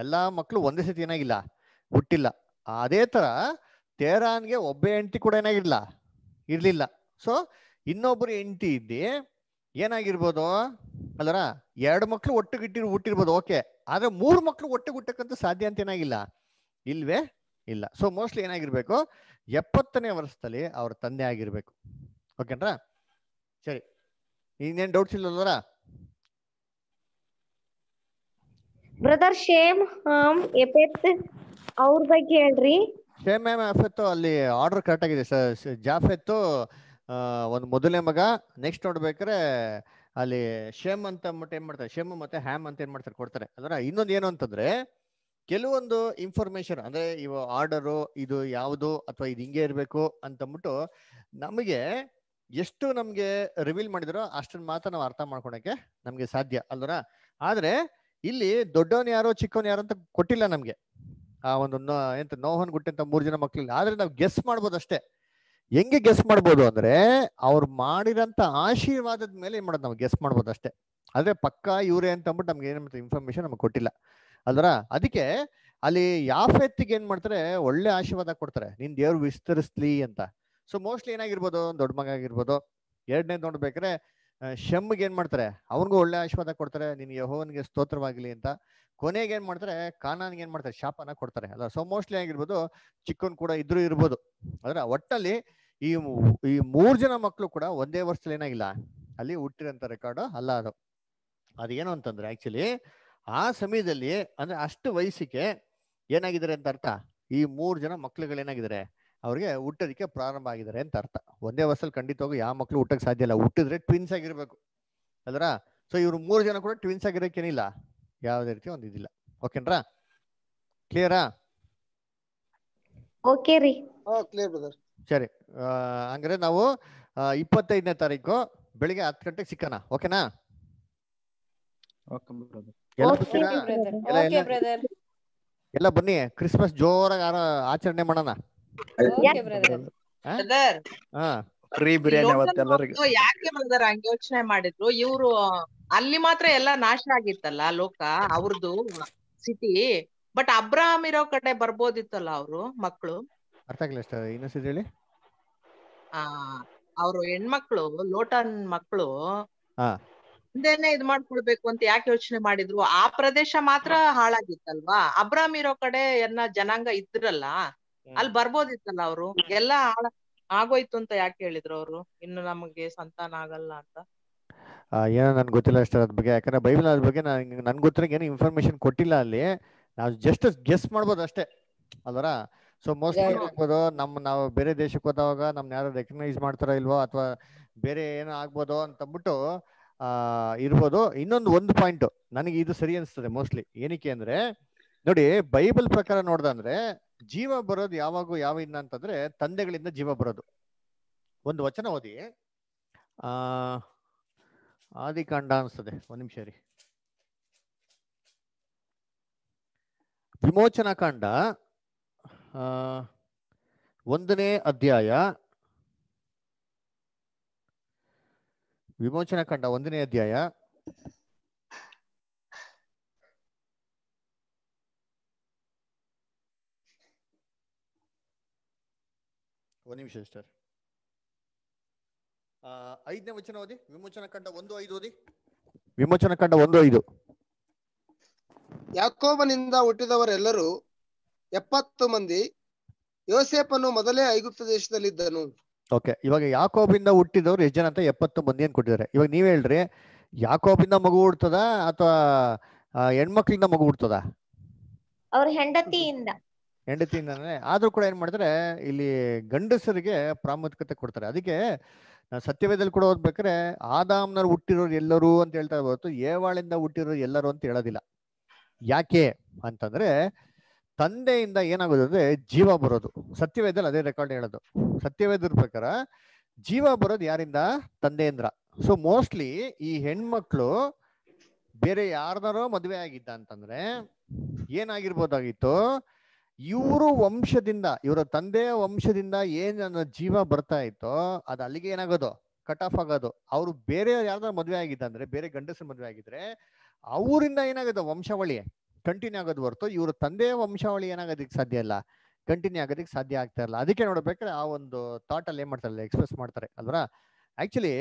ಎಲ್ಲಾ ಮಕ್ಕಳು ಒಂದೇ ಸತಿ ಏನಾಗಿಲ್ಲ ಹುಟ್ಟಿಲ್ಲ ಅದೇ ತರ ತೇರಾನ್ಗೆ ಒಬ್ಬ ಹೆಂಡತಿ ಕೂಡ ಏನಾಗಿಲ್ಲ ಇರ್ಲಿಲ್ಲ ಸೊ ಇನ್ನೊಬ್ರು ಹೆಂಡತಿ ಇದ್ದಿ ಏನಾಗಿರ್ಬೋದು ಅಲ್ಲರ ಎರಡು ಮಕ್ಕಳು ಒಟ್ಟಿಗೆ ಇಟ್ಟಿರ್ ಹುಟ್ಟಿರ್ಬೋದು ಓಕೆ ಆದ್ರೆ ಮೂರು ಮಕ್ಕಳು ಒಟ್ಟಿಗೆ ಹುಟ್ಟಕ್ಕಂತ ಸಾಧ್ಯ ಅಂತ ಏನಾಗಿಲ್ಲ ಇಲ್ವೇ ಇಲ್ಲ ಸೊ ಮೋಸ್ಟ್ಲಿ ಏನಾಗಿರ್ಬೇಕು ಎಪ್ಪತ್ತನೇ ವರ್ಷದಲ್ಲಿ ಅವ್ರ ತಂದೆ ಆಗಿರ್ಬೇಕು ಓಕೆನ್ರ ಸರಿ ಇನ್ನೇನ್ ಡೌಟ್ಸ್ ಇಲ್ಲಲ್ವರ ಬ್ರದರ್ ಶೇಮ್ ಹಾಮ್ ಅವ್ರ ಬಗ್ಗೆ ಹೇಳ್ರಿ ಶೇಮ್ ಮ್ಯಾಮ್ ಅಲ್ಲಿ ಆರ್ಡರ್ ಕರೆಕ್ಟ್ ಆಗಿದೆ ಜಾಫೆತ್ತು ಒಂದು ಮೊದಲನೇ ಮಗ ನೆಕ್ಸ್ಟ್ ನೋಡ್ಬೇಕಾರೆ ಅಲ್ಲಿ ಶೇಮ್ ಅಂತ ಅಂದ್ಬಿಟ್ಟು ಏನ್ ಮಾಡ್ತಾರೆ ಶೇಮ್ ಮತ್ತೆ ಹ್ಯಾಮ್ ಅಂತ ಏನ್ ಮಾಡ್ತಾರೆ ಕೊಡ್ತಾರೆ ಅದರ ಇನ್ನೊಂದು ಏನು ಅಂತಂದ್ರೆ ಕೆಲವೊಂದು ಇನ್ಫಾರ್ಮೇಶನ್ ಅಂದ್ರೆ ಇವ ಆರ್ಡರು ಇದು ಯಾವುದು ಅಥವಾ ಇದು ಹಿಂಗೆ ಇರಬೇಕು ಅಂತಂದ್ಬಿಟ್ಟು ನಮಗೆ ಎಷ್ಟು ನಮಗೆ ರಿವೀಲ್ ಮಾಡಿದ್ರು ಅಷ್ಟನ್ನು ಮಾತ್ರ ನಾವು ಅರ್ಥ ಮಾಡ್ಕೊಳಕ್ಕೆ ನಮಗೆ ಸಾಧ್ಯ ಅಲ್ವರ ಆದ್ರೆ ಇಲ್ಲಿ ದೊಡ್ಡವನ್ ಯಾರೋ ಚಿಕ್ಕವನ್ ಯಾರೋ ಅಂತ ಕೊಟ್ಟಿಲ್ಲ ನಮಗೆ ಆ ಒಂದು ಎಂತ ನೋಹನ್ ಗುಟ್ಟೆ ಅಂತ ಮೂರು ಜನ ಮಕ್ಕಳಿಲ್ಲ ಆದ್ರೆ ನಾವು ಗೆಸ್ ಮಾಡ್ಬೋದು ಅಷ್ಟೇ ಹೆಂಗೆ ಗೆಸ್ ಮಾಡ್ಬೋದು ಅಂದ್ರೆ ಅವ್ರು ಮಾಡಿರಂತ ಆಶೀರ್ವಾದದ ಮೇಲೆ ಏನ್ ಮಾಡೋದು ನಾವು ಗೆಸ್ ಮಾಡ್ಬೋದು ಅಷ್ಟೇ ಆದ್ರೆ ಪಕ್ಕಾ ಇವ್ರೆ ಅಂತ ಅಂದ್ಬಿಟ್ಟು ನಮ್ಗೆ ಏನಂತ ಇನ್ಫಾರ್ಮೇಶನ್ ನಮ್ಗೆ ಕೊಟ್ಟಿಲ್ಲ ಅಲ್ರ ಅದಕ್ಕೆ ಅಲ್ಲಿ ಫೆತ್ತಿಗೆ ಏನ್ ಮಾಡ್ತಾರೆ ಒಳ್ಳೆ ಆಶೀರ್ವಾದ ಕೊಡ್ತಾರೆ ನಿನ್ ದೇವ್ರು ವಿಸ್ತರಿಸ್ಲಿ ಅಂತ ಸೊ ಮೋಸ್ಟ್ಲಿ ಏನಾಗಿರ್ಬೋದು ದೊಡ್ಡ ಮಗ ಆಗಿರ್ಬೋದು ಎರಡನೇ ನೋಡ್ಬೇಕ್ರೆ ಶಮ್ಗೆ ಏನ್ ಮಾಡ್ತಾರೆ ಅವನಿಗೂ ಒಳ್ಳೆ ಆಶೀರ್ವಾದ ಕೊಡ್ತಾರೆ ನಿನ್ಗೆ ಯಹೋವನ್ಗೆ ಸ್ತೋತ್ರವಾಗಲಿ ಅಂತ ಕೊನೆಗೆ ಏನ್ ಮಾಡ್ತಾರೆ ಕಾನಾನ್ಗೆ ಏನ್ ಮಾಡ್ತಾರೆ ಶಾಪನ ಕೊಡ್ತಾರೆ ಅಲ್ಲ ಸೊ ಮೋಸ್ಟ್ಲಿ ಆಗಿರ್ಬೋದು ಚಿಕ್ಕನ್ ಕೂಡ ಇದ್ರು ಇರ್ಬೋದು ಅಂದ್ರೆ ಒಟ್ಟಲ್ಲಿ ಈ ಈ ಮೂರ್ ಜನ ಮಕ್ಕಳು ಕೂಡ ಒಂದೇ ವರ್ಷದಲ್ಲಿ ಏನಾಗಿಲ್ಲ ಅಲ್ಲಿ ಹುಟ್ಟಿರಂತ ರೆಕಾರ್ಡ್ ಅಲ್ಲ ಅದು ಅದೇನು ಅಂತಂದ್ರೆ ಆಕ್ಚುಲಿ ಆ ಸಮಯದಲ್ಲಿ ಅಂದ್ರೆ ಅಷ್ಟು ವಯಸ್ಸಿಗೆ ಏನಾಗಿದ್ದಾರೆ ಅಂತ ಅರ್ಥ ಈ ಮೂರ್ ಜನ ಮಕ್ಳುಗಳೇನಾಗಿದ್ದಾರೆ ಅವ್ರಿಗೆ ಹುಟ್ಟೋದಕ್ಕೆ ಪ್ರಾರಂಭ ಆಗಿದ್ದಾರೆ ಅಂತ ಅರ್ಥ ಒಂದೇ ವರ್ಷದಲ್ಲಿ ಖಂಡಿತವಾಗಿ ಯಾವ ಮಕ್ಕಳು ಹುಟ್ಟಕ್ಕೆ ಸಾಧ್ಯ ಇಲ್ಲ ಹುಟ್ಟಿದ್ರೆ ಟ್ವಿನ್ಸ್ ಆಗಿರ್ಬೇಕು ಅದರ ಸೊ ಇವರು ಮೂರು ಜನ ಕೂಡ ಟ್ವಿನ್ಸ್ ಆಗಿರೋಕ್ಕೇನಿಲ್ಲ ಯಾವುದೇ ರೀತಿ ಒಂದು ಇದಿಲ್ಲ ಓಕೆನ್ರಾ ಕ್ಲಿಯರಾ ಓಕೆ ಸರಿ ಹಂಗಾರೆ ನಾವು ಇಪ್ಪತ್ತೈದನೇ ತಾರೀಕು ಬೆಳಿಗ್ಗೆ ಹತ್ತು ಗಂಟೆಗೆ ಸಿಕ್ಕಣ ಓಕೆನಾ ಎಲ್ಲ ಬನ್ನಿ ಕ್ರಿಸ್ಮಸ್ ಜೋರಾಗಿ ಆಚರಣೆ ಮಾಡೋಣ ಯೋಚನೆ ಮಾಡಿದ್ರು ಇವ್ರು ಅಲ್ಲಿ ಮಾತ್ರ ಎಲ್ಲಾ ನಾಶ ಆಗಿತ್ತಲ್ಲ ಲೋಕ ಅವ್ರದ್ದು ಸಿಟಿ ಬಟ್ ಅಬ್ರಾಹಂ ಇರೋ ಕಡೆ ಬರ್ಬೋದಿತ್ತಲ್ಲ ಅವರು ಮಕ್ಕಳು ಅರ್ಥ ಆಗ್ಲಿಲ್ಲ ಅವರು ಹೆಣ್ಮಕ್ಳು ಲೋಟನ್ ಮಕ್ಕಳು ಮುಂದೆನೆ ಇದ್ ಮಾಡ್ಕೊಳ್ಬೇಕು ಅಂತ ಯಾಕೆ ಯೋಚನೆ ಮಾಡಿದ್ರು ಆ ಪ್ರದೇಶ ಮಾತ್ರ ಹಾಳಾಗಿತ್ತಲ್ವಾ ಅಬ್ರಾಮ್ ಇರೋ ಕಡೆ ಎಲ್ಲ ಜನಾಂಗ ಇದ್ರಲ್ಲ ಅಲ್ಲಿ ಬರ್ಬೋದಿತ್ತಲ್ಲ ಅವರು ಎಲ್ಲಾ ಆಗೋಯ್ತು ಅಂತ ಯಾಕೆ ಹೇಳಿದ್ರು ಅವರು ಇನ್ನು ನಮಗೆ ಸಂತಾನ ಆಗಲ್ಲ ಅಂತ ಏನೋ ನನ್ಗೆ ಗೊತ್ತಿಲ್ಲ ಅಷ್ಟೇ ಅದ್ರ ಬಗ್ಗೆ ಯಾಕಂದ್ರೆ ಬೈಬಲ್ ಅದ್ರ ಬಗ್ಗೆ ನನ್ಗೆ ಗೊತ್ತಿರೋ ಏನೋ ಇನ್ಫಾರ್ಮೇಶನ್ ಕೊಟ್ಟಿಲ್ಲ ಅಲ್ಲಿ ನಾವು ಜಸ್ಟ್ ಗೆಸ್ ಮಾಡ್ಬೋದು ಅಷ್ಟೇ ಅಲ್ವರ ಸೊ ಮೋಸ್ಟ್ಲಿ ನಮ್ ನಮ್ಮ ನಾವು ಬೇರೆ ದೇಶಕ್ಕೆ ಹೋದಾಗ ನಮ್ ಯಾರು ರೆಕಗ್ನೈಸ್ ಮಾಡ್ತಾರೋ ಇಲ್ವೋ ಅಥವಾ ಬೇರೆ ಏನೋ ಆಗ್ಬೋದು ಅಂತ ಅಂದ್ಬಿಟ್ಟು ಇರ್ಬೋದು ಇನ್ನೊಂದು ಒಂದು ಪಾಯಿಂಟ್ ನನಗೆ ಇದು ಸರಿ ಅನಿಸ್ತದೆ ಮೋಸ್ಟ್ಲಿ ಏನಕ್ಕೆ ಅಂದ್ರೆ ನೋಡಿ ಬೈಬಲ್ ಪ್ರಕಾರ ನೋಡ್ದಂದ್ರೆ ಜೀವ ಬರೋದು ಯಾವಾಗೂ ಯಾವಿಂದ ಅಂತಂದ್ರೆ ತಂದೆಗಳಿಂದ ಜೀವ ಬರೋದು ಒಂದು ವಚನ ಓದಿ ಆ ಆದಿಕಾಂಡ ಅನ್ಸ್ತದೆ ಒಂದ್ ನಿಮಿಷ ರೀ ವಿಮೋಚನಾ ಕಾಂಡ ಒಂದನೇ ಅಧ್ಯಾಯ ವಿಮೋಚನಾ ಕಾಂಡ ಒಂದನೇ ಅಧ್ಯಾಯ ಒಂದು ನಿಮಿಷ ಸಿಸ್ಟರ್ ಐದನೇ ವಚನ ಓದಿ ವಿಮೋಚನ ಕಂಡ ಒಂದು ಐದು ಓದಿ ವಿಮೋಚನ ಕಂಡ ಒಂದು ಐದು ಯಾಕೋಬನಿಂದ ಹುಟ್ಟಿದವರೆಲ್ಲರೂ ಎಪ್ಪತ್ತು ಮಂದಿ ಯೋಸೇಪನು ಮೊದಲೇ ಐಗುಪ್ತ ದೇಶದಲ್ಲಿದ್ದನು ಓಕೆ ಇವಾಗ ಯಾಕೋಬಿಂದ ಹುಟ್ಟಿದವರು ಎಷ್ಟು ಜನ ಅಂತ ಎಪ್ಪತ್ತು ಮಂದಿ ಅಂತ ಕೊಟ್ಟಿದ್ದಾರೆ ಇವಾಗ ನೀವ್ ಹೇಳ್ರಿ ಯಾಕೋಬಿಂದ ಮಗು ಹುಡ್ತದ ಅಥವಾ ಹೆಣ್ಮಕ್ಳಿಂದ ಮಗು ಹುಡ್ತದ ಅವ್ರ ಹೆಂಡತಿಯಿಂದ ಹೆಂಡತಿಯಿಂದಾನೆ ಆದ್ರೂ ಕೂಡ ಏನ್ ಮಾಡಿದ್ರೆ ಇಲ್ಲಿ ಗಂಡಸರಿಗೆ ಪ್ರಾಮುಖ್ಯತೆ ಕೊಡ್ತಾರೆ ಅದಕ್ಕೆ ಸತ್ಯವೇದಲ್ಲಿ ಕೂಡ ಓದ್ಬೇಕಾರೆ ಆದಾಮ್ನಲ್ಲಿ ಹುಟ್ಟಿರೋರು ಎಲ್ಲರೂ ಅಂತ ಹೇಳ್ತಾ ಹೊರತು ಏವಾಳಿಂದ ಹುಟ್ಟಿರೋರು ಎಲ್ಲರೂ ಅಂತ ಹೇಳೋದಿಲ್ಲ ಯಾಕೆ ಅಂತಂದ್ರೆ ತಂದೆಯಿಂದ ಏನಾಗೋದು ಅಂದ್ರೆ ಜೀವ ಬರೋದು ಸತ್ಯವೇದಲ್ಲಿ ಅದೇ ರೆಕಾರ್ಡ್ ಹೇಳೋದು ಸತ್ಯವೇದರ ಪ್ರಕಾರ ಜೀವ ಬರೋದು ಯಾರಿಂದ ತಂದೆಯಿಂದ್ರ ಸೊ ಮೋಸ್ಟ್ಲಿ ಈ ಹೆಣ್ಮಕ್ಳು ಬೇರೆ ಯಾರ್ದಾರೋ ಮದುವೆ ಆಗಿದ್ದ ಅಂತಂದ್ರೆ ಏನಾಗಿರ್ಬೋದಾಗಿತ್ತು ಇವರು ವಂಶದಿಂದ ಇವರ ತಂದೆಯ ವಂಶದಿಂದ ಏನ್ ನನ್ನ ಜೀವ ಬರ್ತಾ ಇತ್ತೋ ಅದು ಅಲ್ಲಿಗೆ ಏನಾಗೋದು ಕಟ್ ಆಫ್ ಆಗೋದು ಅವರು ಬೇರೆ ಯಾರ್ದಾರು ಮದುವೆ ಆಗಿದ್ದಂದ್ರೆ ಬೇರೆ ಗಂಡಸರು ಮದುವೆ ಆಗಿದ್ರೆ ಅವರಿಂದ ಏನಾಗುತ್ತೆ ವಂಶಾವಳಿ ಕಂಟಿನ್ಯೂ ಆಗೋದು ಹೊರತು ಇವ್ರ ತಂದೆಯ ವಂಶಾವಳಿ ಏನಾಗೋದಕ್ಕೆ ಸಾಧ್ಯ ಇಲ್ಲ ಕಂಟಿನ್ಯೂ ಆಗೋದಕ್ಕೆ ಸಾಧ್ಯ ಆಗ್ತಾ ಇರಲ್ಲ ಅದಕ್ಕೆ ನೋಡ್ಬೇಕಾದ್ರೆ ಆ ಒಂದು ಥಾಟ್ ಅಲ್ಲಿ ಏನ್ ಮಾಡ್ತಾರಲ್ಲ ಎಕ್ಸ್ಪ್ರೆಸ್ ಮಾಡ್ತಾರೆ ಅಲ್ವಾ ಆಕ್ಚುಲಿ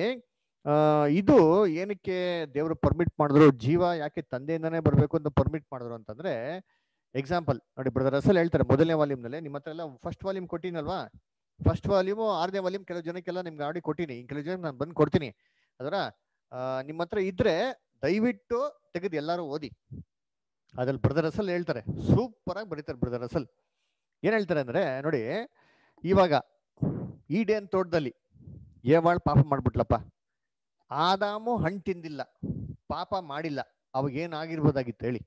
ಇದು ಏನಕ್ಕೆ ದೇವರು ಪರ್ಮಿಟ್ ಮಾಡಿದ್ರು ಜೀವ ಯಾಕೆ ತಂದೆಯಿಂದಾನೇ ಬರಬೇಕು ಅಂತ ಪರ್ಮಿಟ್ ಮಾಡಿದ್ರು ಅಂತಂದ್ರೆ ಎಕ್ಸಾಂಪಲ್ ನೋಡಿ ಬ್ರದರ್ ಅಸಲ್ ಹೇಳ್ತಾರೆ ಮೊದಲನೇ ನಲ್ಲಿ ನಿಮ್ಮ ಹತ್ರ ಎಲ್ಲ ಫಸ್ಟ್ ವಾಲ್ಯೂಮ್ ಕೊಟ್ಟಿನಲ್ವಾ ಫಸ್ಟ್ ವಾಲ್ಯೂಮ್ ಆರನೇ ವಾಲ್ಯೂಮ್ ಕೆಲವು ಜನಕ್ಕೆಲ್ಲ ನಿಮ್ಗೆ ಆಡಿ ಕೊಟ್ಟಿನಿ ಕೆಲವು ಜನ ನಾನು ಬಂದು ಕೊಡ್ತೀನಿ ಅದರ ನಿಮ್ಮ ಹತ್ರ ಇದ್ರೆ ದಯವಿಟ್ಟು ತೆಗೆದು ಎಲ್ಲರೂ ಓದಿ ಅದ್ರಲ್ಲಿ ಬ್ರದರ್ ಅಸಲ್ ಹೇಳ್ತಾರೆ ಸೂಪರ್ ಆಗಿ ಬರೀತಾರೆ ಬ್ರದರ್ ಅಸಲ್ ಏನ್ ಹೇಳ್ತಾರೆ ಅಂದ್ರೆ ನೋಡಿ ಇವಾಗ ಈ ಡೇನ್ ತೋಟದಲ್ಲಿ ಏವಾಳ್ ಪಾಪ ಮಾಡ್ಬಿಟ್ಲಪ್ಪ ಆದಾಮು ಹಣ್ಣು ತಿಂದಿಲ್ಲ ಪಾಪ ಮಾಡಿಲ್ಲ ಅವಾಗ ಏನಾಗಿರ್ಬೋದಾಗಿತ್ತು ಹೇಳಿ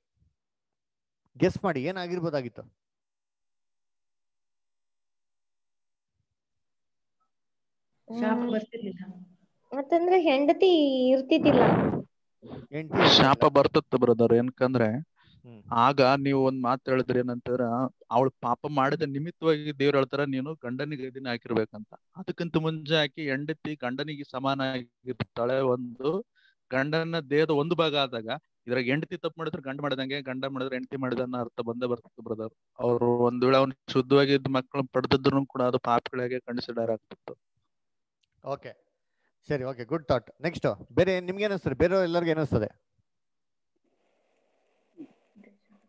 ಗೆಸ್ ಮಾಡಿ ಏನಾಗಿರ್ಬೋದಾಗಿತ್ತು ಹೆಂಡತಿ ಶಾಪ ಬರ್ತತ್ತ ಬ್ರದರ್ ಏನಕಂದ್ರೆ ಆಗ ನೀವು ಒಂದ್ ಮಾತು ಹೇಳಿದ್ರಿ ಏನಂತಂದ್ರ ಅವಳು ಪಾಪ ಮಾಡಿದ ನಿಮಿತ್ತವಾಗಿ ದೇವ್ರ ಹೇಳ್ತಾರ ನೀನು ಗಂಡನಿಗೆ ಇದನ್ನ ಹಾಕಿರ್ಬೇಕಂತ ಅದಕ್ಕಿಂತ ಮುಂಚೆ ಹಾಕಿ ಹೆಂಡತಿ ಗಂಡನಿಗೆ ಸಮಾನ ಆಗಿರ್ತಾಳೆ ಒಂದು ಗಂಡನ ದೇಹದ ಒಂದು ಭಾಗ ಆದಾಗ ಇದ್ರಾಗ ಹೆಂಡತಿ ತಪ್ಪು ಮಾಡಿದ್ರೆ ಗಂಡ ಮಾಡಿದಂಗೆ ಗಂಡ ಮಾಡಿದ್ರೆ ಹೆಂಡತಿ ಮಾಡಿದ ಅನ್ನೋ ಅರ್ಥ ಬಂದೇ ಬರ್ತದೆ ಬ್ರದರ್ ಅವ್ರು ಒಂದ್ ವೇಳೆ ಅವ್ನ ಶುದ್ಧವಾಗಿ ಮಕ್ಕಳು ಪಡೆದಿದ್ರು ಕೂಡ ಅದು ಪಾಪಗಳಾಗೆ ಕನ್ಸಿಡರ್ ಆಗ್ತಿತ್ತು ಓಕೆ ಸರಿ ಓಕೆ ಗುಡ್ ಥಾಟ್ ನೆಕ್ಸ್ಟ್ ಬೇರೆ ನಿಮ್ಗೆ ಏನಿಸ್ತದೆ ಬೇರೆ ಎಲ್ಲರಿಗೂ ಏನಿಸ್ತದೆ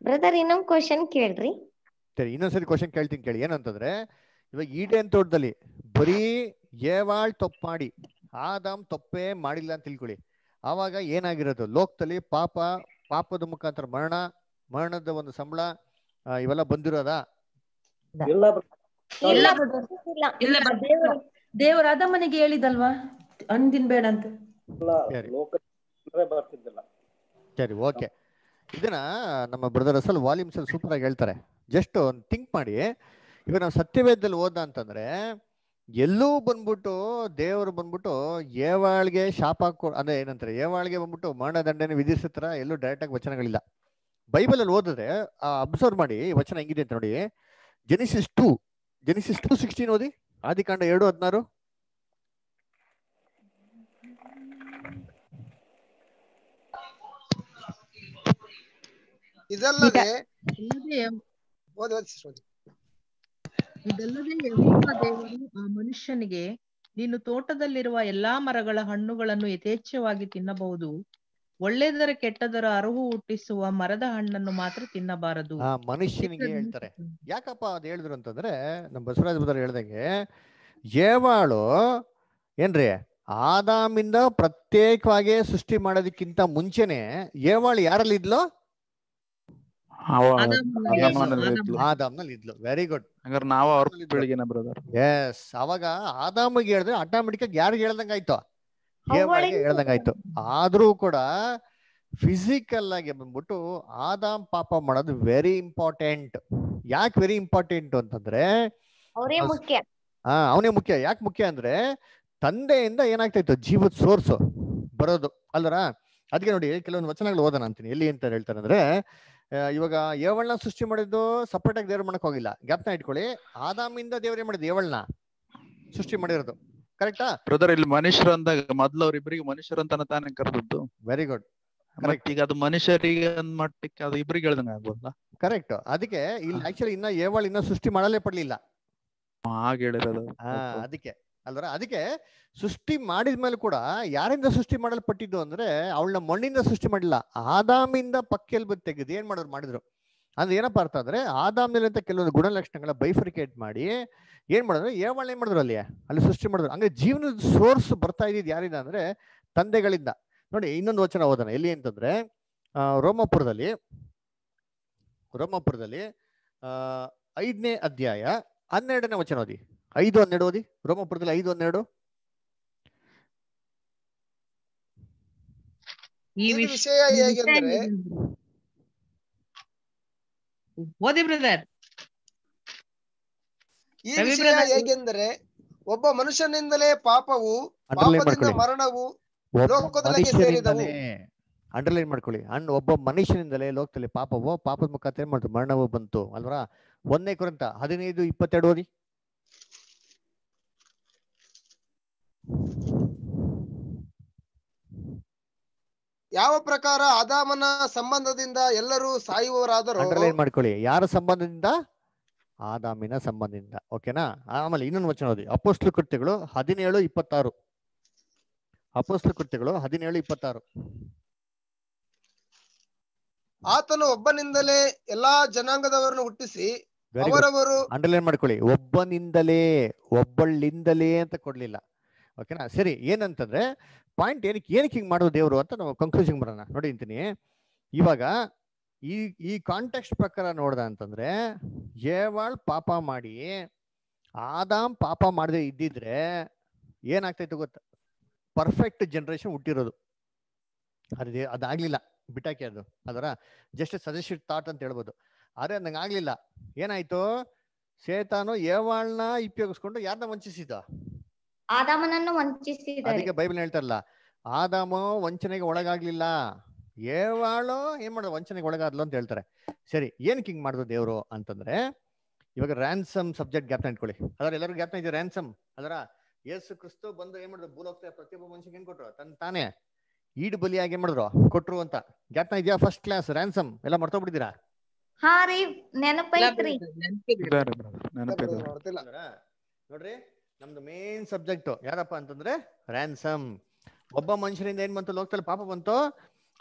ಬ್ರದರ್ ಇನ್ನೊಂದು ಕ್ವಶನ್ ಕೇಳ್ರಿ ಸರಿ ಇನ್ನೊಂದ್ಸರಿ ಕ್ವಶನ್ ಕೇಳ್ತೀನಿ ಕೇಳಿ ಏನಂತಂದ್ರೆ ಇವಾಗ ಈಡೇನ್ ತೋಟದಲ್ಲಿ ಬರೀ ಏವಾಳ್ ತಪ್ಪು ಮಾಡಿ ಆದಾಮ್ ತಪ್ಪೇ ಮಾಡಿಲ್ಲ ಅಂತ ತಿಳ್ಕೊಳ್ಳಿ ಆವಾಗ ಏನಾಗಿರೋದು ಲೋಕದಲ್ಲಿ ಪಾಪ ಪಾಪದ ಮುಖಾಂತರ ಮರಣ ಮರಣದ ಒಂದು ಸಂಬಳ ಇವೆಲ್ಲ ಬಂದಿರೋದ ದೇವರ ಮನೆಗೆ ಹೇಳಿದಲ್ವಾ ಅಂದಿನ ಬೇಡ ಅಂತ ಸರಿ ಓಕೆ ಇದನ್ನ ನಮ್ಮ ಬ್ರದರ್ ಅಸಲ್ ವಾಲ್ಯೂಮ್ಸ್ ಅಲ್ಲಿ ಸೂಪರ್ ಆಗಿ ಹೇಳ್ತಾರೆ ಜಸ್ಟ್ ಒಂದು ಥಿಂಕ್ ಮಾಡಿ ಇವಾಗ ನಾವು ಸತ್ಯವೇದದಲ್ಲಿ ಓದ ಅಂತಂದ್ರೆ ಎಲ್ಲೂ ಬಂದ್ಬಿಟ್ಟು ದೇವರು ಬಂದ್ಬಿಟ್ಟು ಏವಾಳ್ಗೆ ಶಾಪ ಕೊ ಅಂದ್ರೆ ಏನಂತಾರೆ ಏವಾಳ್ಗೆ ಬಂದ್ಬಿಟ್ಟು ಮರಣದಂಡನೆ ವಿಧಿಸತ್ರ ಎಲ್ಲೂ ಡೈರೆಕ್ಟ್ ಆಗಿ ವಚನಗಳಿಲ್ಲ ಬೈಬಲ್ ಅಲ್ಲಿ ಓದಿದ್ರೆ ಅಬ್ಸರ್ವ್ ಮಾಡಿ ವಚನ ಹೆಂಗಿದೆ ಅಂತ ನೋಡಿ Genesis two Genesis two sixteen ಓದಿ ಆದಿಕಾಂಡ ಎರಡು ಹದಿನಾರು ಇದಲ್ಲದೆ ಇದಲ್ಲದೆ ಯಹೋವ ದೇವರು ಆ ಮನುಷ್ಯನಿಗೆ ನೀನು ತೋಟದಲ್ಲಿರುವ ಎಲ್ಲಾ ಮರಗಳ ಹಣ್ಣುಗಳನ್ನು ಯಥೇಚ್ಛವಾಗಿ ತಿನ್ನಬಹುದು ಒಳ್ಳೆದರ ಕೆಟ್ಟದರ ಅರಿವು ಹುಟ್ಟಿಸುವ ಮರದ ಹಣ್ಣನ್ನು ಮಾತ್ರ ತಿನ್ನಬಾರದು ಮನುಷ್ಯನಿಗೆ ಹೇಳ್ತಾರೆ ಯಾಕಪ್ಪ ಅದು ಹೇಳಿದ್ರು ಅಂತಂದ್ರೆ ನಮ್ಮ ಬಸವರಾಜ ಬದರ್ ಹೇಳ್ದಂಗೆ ಏವಾಳು ಏನ್ರಿ ಆದಾಮಿಂದ ಪ್ರತ್ಯೇಕವಾಗಿ ಸೃಷ್ಟಿ ಮಾಡೋದಕ್ಕಿಂತ ಮುಂಚೆನೆ ಏವಾಳು ಯಾರಲ್ಲಿ ಇದ್ಲು ಆದಾಮ್ನಲ್ಲಿ ಇದ್ಲು ವೆರಿ ಗುಡ್ ನಾವು ಅವ್ರ ಬೆಳಿಗ್ಗೆನ ಬ್ರದರ್ ಎಸ್ ಅವಾಗ ಆದಾಮಿಗೆ ಹೇಳಿದ್ರೆ ಆಟೋಮೆಟಿಕ್ ಆಗಿ ಯಾರಿಗೆ ಹೇಳ್ದಂಗ ಆಯ್ತು ಹೇಳ್ದಂಗ ಆಯ್ತು ಆದ್ರೂ ಕೂಡ ಫಿಸಿಕಲ್ ಆಗಿ ಬಂದ್ಬಿಟ್ಟು ಆದಾಮ್ ಪಾಪ ಮಾಡೋದು ವೆರಿ ಇಂಪಾರ್ಟೆಂಟ್ ಯಾಕೆ ವೆರಿ ಇಂಪಾರ್ಟೆಂಟ್ ಅಂತಂದ್ರೆ ಹಾ ಅವನೇ ಮುಖ್ಯ ಯಾಕೆ ಮುಖ್ಯ ಅಂದ್ರೆ ತಂದೆಯಿಂದ ಏನಾಗ್ತಾ ಜೀವದ ಸೋರ್ಸ್ ಬರೋದು ಅಲ್ದರ ಅದಕ್ಕೆ ನೋಡಿ ಕೆಲವೊಂದು ವಚನಗಳು ಓದೋಣ ಅಂತೀನಿ ಎಲ್ಲಿ ಅಂತ ಹೇಳ್ತಾರೆ ಅಂದ್ರೆ ಇವಾಗ ಏವಳ್ನ ಸೃಷ್ಟಿ ಮಾಡಿದ್ದು ಸಪ್ರೇಟ್ ಆಗಿ ದೇವ್ರ ಮಾಡಕ್ ಹೋಗಿಲ್ಲ ಗ್ಯಾಪ್ನ ಇಟ್ಕೊಳ್ಳಿ ಆದಾಮಿಂದ ದೇವ್ರೇ ಮಾಡಿದ್ ಏವಳ್ನ ಸೃಷ್ಟಿ ಮಾಡಿರೋದು ಕರೆಕ್ಟಾ ಬ್ರದರ್ ಇಲ್ಲಿ ಮನುಷ್ಯರು ಅಂದಾಗ ಮೊದ್ಲು ಅವ್ರಿಬ್ರಿಗೆ ಮನುಷ್ಯರು ಅಂತ ತಾನೇ ಕರೆದದ್ದು ವೆರಿ ಗುಡ್ ಕರೆಕ್ಟ್ ಈಗ ಅದು ಮನುಷ್ಯರಿಗೆ ಮಟ್ಟಕ್ಕೆ ಅದು ಇಬ್ಬರಿಗೆ ಹೇಳ್ದಂಗ ಆಗ್ಬೋದ ಕರೆಕ್ಟ್ ಅದಕ್ಕೆ ಇಲ್ಲಿ ಆಕ್ಚುಲಿ ಇನ್ನ ಏವಳ್ ಇನ್ನ ಸೃಷ್ಟಿ ಮಾಡಲೇ ಪಡ್ಲಿಲ್ಲ ಹಾಗೆ ಹೇಳಿರೋದು ಅದಕ್ಕೆ ಅಲ್ವರ ಅದಕ್ಕೆ ಸೃಷ್ಟಿ ಮಾಡಿದ ಮೇಲೆ ಕೂಡ ಯಾರಿಂದ ಸೃಷ್ಟಿ ಮಾಡಲ್ಪಟ್ಟಿದ್ದು ಅಂದ್ರೆ ಅವಳನ್ನ ಮಣ್ಣಿಂದ ಸೃಷ್ಟಿ ಮಾಡಿಲ್ಲ ಆದಾಮಿಂದ ಪಕ್ಕೆಲ್ ಬಂದು ತೆಗೆದು ಏನ್ ಮಾಡೋರು ಮಾಡಿದ್ರು ಅಂದ್ರೆ ಏನಪ್ಪ ಅರ್ಥ ಅಂದ್ರೆ ಅಂತ ಕೆಲವೊಂದು ಗುಣಲಕ್ಷಣಗಳ ಬೈಫ್ರಿಕೇಟ್ ಮಾಡಿ ಏನ್ ಮಾಡಿದ್ರು ಏವಳ ಏನ್ ಮಾಡಿದ್ರು ಅಲ್ಲಿ ಅಲ್ಲಿ ಸೃಷ್ಟಿ ಮಾಡಿದ್ರು ಅಂದ್ರೆ ಜೀವನದ ಸೋರ್ಸ್ ಬರ್ತಾ ಇದ್ದಿದ್ದು ಯಾರಿಂದ ಅಂದ್ರೆ ತಂದೆಗಳಿಂದ ನೋಡಿ ಇನ್ನೊಂದು ವಚನ ಓದೋಣ ಎಲ್ಲಿ ಅಂತಂದ್ರೆ ರೋಮಾಪುರದಲ್ಲಿ ರೋಮಾಪುರದಲ್ಲಿ ಐದನೇ ಅಧ್ಯಾಯ ಹನ್ನೆರಡನೇ ವಚನ ಓದಿ ಐದು ಹನ್ನೆರಡು ಓದಿ ರೋಮಪುರದಲ್ಲಿ ಐದು ಹನ್ನೆರಡು ಈ ವಿಷಯ ಈ ವಿಷಯ ಹೇಗೆಂದರೆ ಒಬ್ಬ ಮನುಷ್ಯನಿಂದಲೇ ಪಾಪವು ಮರಣವು ಅಂಡರ್ಲೈನ್ ಮಾಡ್ಕೊಳ್ಳಿ ಅಣ್ಣ ಒಬ್ಬ ಮನುಷ್ಯನಿಂದಲೇ ಲೋಕದಲ್ಲಿ ಪಾಪವು ಪಾಪದ ಮುಖಾಂತರ ಮರಣವು ಬಂತು ಅಲ್ವರ ಒಂದನೇ ಕುರಿತ ಹದಿನೈದು ಇಪ್ಪತ್ತೆರಡು ಓದಿ ಯಾವ ಪ್ರಕಾರ ಆದಾಮನ ಸಂಬಂಧದಿಂದ ಎಲ್ಲರೂ ಸಾಯುವವರಾದರೂ ಅಂಡರ್ಲೈನ್ ಮಾಡ್ಕೊಳ್ಳಿ ಯಾರ ಸಂಬಂಧದಿಂದ ಆದಾಮಿನ ಸಂಬಂಧದಿಂದ ಓಕೆನಾ ಆಮೇಲೆ ಇನ್ನೊಂದು ವಚನ ಓದಿ ಅಪೋಸ್ಲು ಕೃತ್ಯಗಳು ಹದಿನೇಳು ಇಪ್ಪತ್ತಾರು ಅಪೋಸ್ಲು ಕೃತ್ಯಗಳು ಹದಿನೇಳು ಇಪ್ಪತ್ತಾರು ಆತನು ಒಬ್ಬನಿಂದಲೇ ಎಲ್ಲಾ ಜನಾಂಗದವರನ್ನು ಹುಟ್ಟಿಸಿ ಅಂಡರ್ಲೈನ್ ಮಾಡ್ಕೊಳ್ಳಿ ಒಬ್ಬನಿಂದಲೇ ಒಬ್ಬಳಿಂದಲೇ ಅಂತ ಕೊಡ್ಲಿಲ್ಲ ಓಕೆನಾ ಸರಿ ಏನಂತಂದ್ರೆ ಪಾಯಿಂಟ್ ಏನಕ್ಕೆ ಏನಕ್ಕೆ ಹಿಂಗೆ ಮಾಡೋದು ದೇವರು ಅಂತ ನಾವು ಕನ್ಕ್ಲೂಷನ್ ಬರೋಣ ನೋಡಿ ಅಂತೀನಿ ಇವಾಗ ಈ ಈ ಕಾಂಟೆಕ್ಸ್ಟ್ ಪ್ರಕಾರ ನೋಡ್ದ ಅಂತಂದ್ರೆ ಏವಾಳ್ ಪಾಪ ಮಾಡಿ ಆದಾಮ್ ಪಾಪ ಮಾಡದೆ ಇದ್ದಿದ್ರೆ ಏನಾಗ್ತೈತೆ ಗೊತ್ತ ಪರ್ಫೆಕ್ಟ್ ಜನ್ರೇಷನ್ ಹುಟ್ಟಿರೋದು ಅದೇ ಅದಾಗ್ಲಿಲ್ಲ ಬಿಟ್ಟಾಕಿ ಅದು ಅದರ ಜಸ್ಟ್ ಸಜೆಸ್ಟೆಡ್ ಥಾಟ್ ಅಂತ ಹೇಳ್ಬೋದು ಆದ್ರೆ ಅಂದಂಗೆ ಆಗ್ಲಿಲ್ಲ ಏನಾಯ್ತು ಶೇತಾನು ಏವಾಳ್ನ ಉಪಯೋಗಿಸ್ಕೊಂಡು ಯಾರನ್ನ ವಂಚಿಸಿದ ಆದಾಮನನ್ನು ವಂಚಿಸಿದ ಅದಕ್ಕೆ ಬೈಬಲ್ ಹೇಳ್ತಾರಲ್ಲ ಆದಾಮ ವಂಚನೆಗೆ ಒಳಗಾಗ್ಲಿಲ್ಲ ಏವಾಳು ಏನ್ ಮಾಡೋದು ವಂಚನೆಗೆ ಒಳಗಾದ್ಲು ಅಂತ ಹೇಳ್ತಾರೆ ಸರಿ ಏನ್ ಹಿಂಗ್ ಮಾಡುದು ದೇವರು ಅಂತಂದ್ರೆ ಇವಾಗ ರ್ಯಾನ್ಸಮ್ ಸಬ್ಜೆಕ್ಟ್ ಜ್ಞಾಪನ ಇಟ್ಕೊಳ್ಳಿ ಅದ್ರ ಎಲ್ಲರೂ ಗ್ಯಾಪ್ ಇದೆ ರ್ಯಾನ್ಸಮ್ ಅದರ ಯೇಸು ಕ್ರಿಸ್ತು ಬಂದು ಏನ್ ಮಾಡುದು ಪ್ರತಿಯೊಬ್ಬ ಮನುಷ್ಯ ಏನ್ ಕೊಟ್ರು ತನ್ ತಾನೇ ಈಡ್ ಬಲಿಯಾಗಿ ಏನ್ ಮಾಡಿದ್ರು ಕೊಟ್ರು ಅಂತ ಗ್ಯಾಪ್ನ ಇದೆಯಾ ಫಸ್ಟ್ ಕ್ಲಾಸ್ ರ್ಯಾನ್ಸಮ್ ಎಲ್ಲ ಮರ್ತೋಗ್ಬಿಟ್ಟಿದ್ದೀರಾ ಹಾ ನೋಡ್ರಿ ನಮ್ದು ಮೇನ್ ಸಬ್ಜೆಕ್ಟ್ ಯಾರಪ್ಪ ಅಂತಂದ್ರೆ ರ್ಯಾನ್ಸಮ್ ಒಬ್ಬ ಮನುಷ್ಯನಿಂದ ಏನ್ ಬಂತು ಲೋಕದಲ್ಲಿ ಪಾಪ ಬಂತು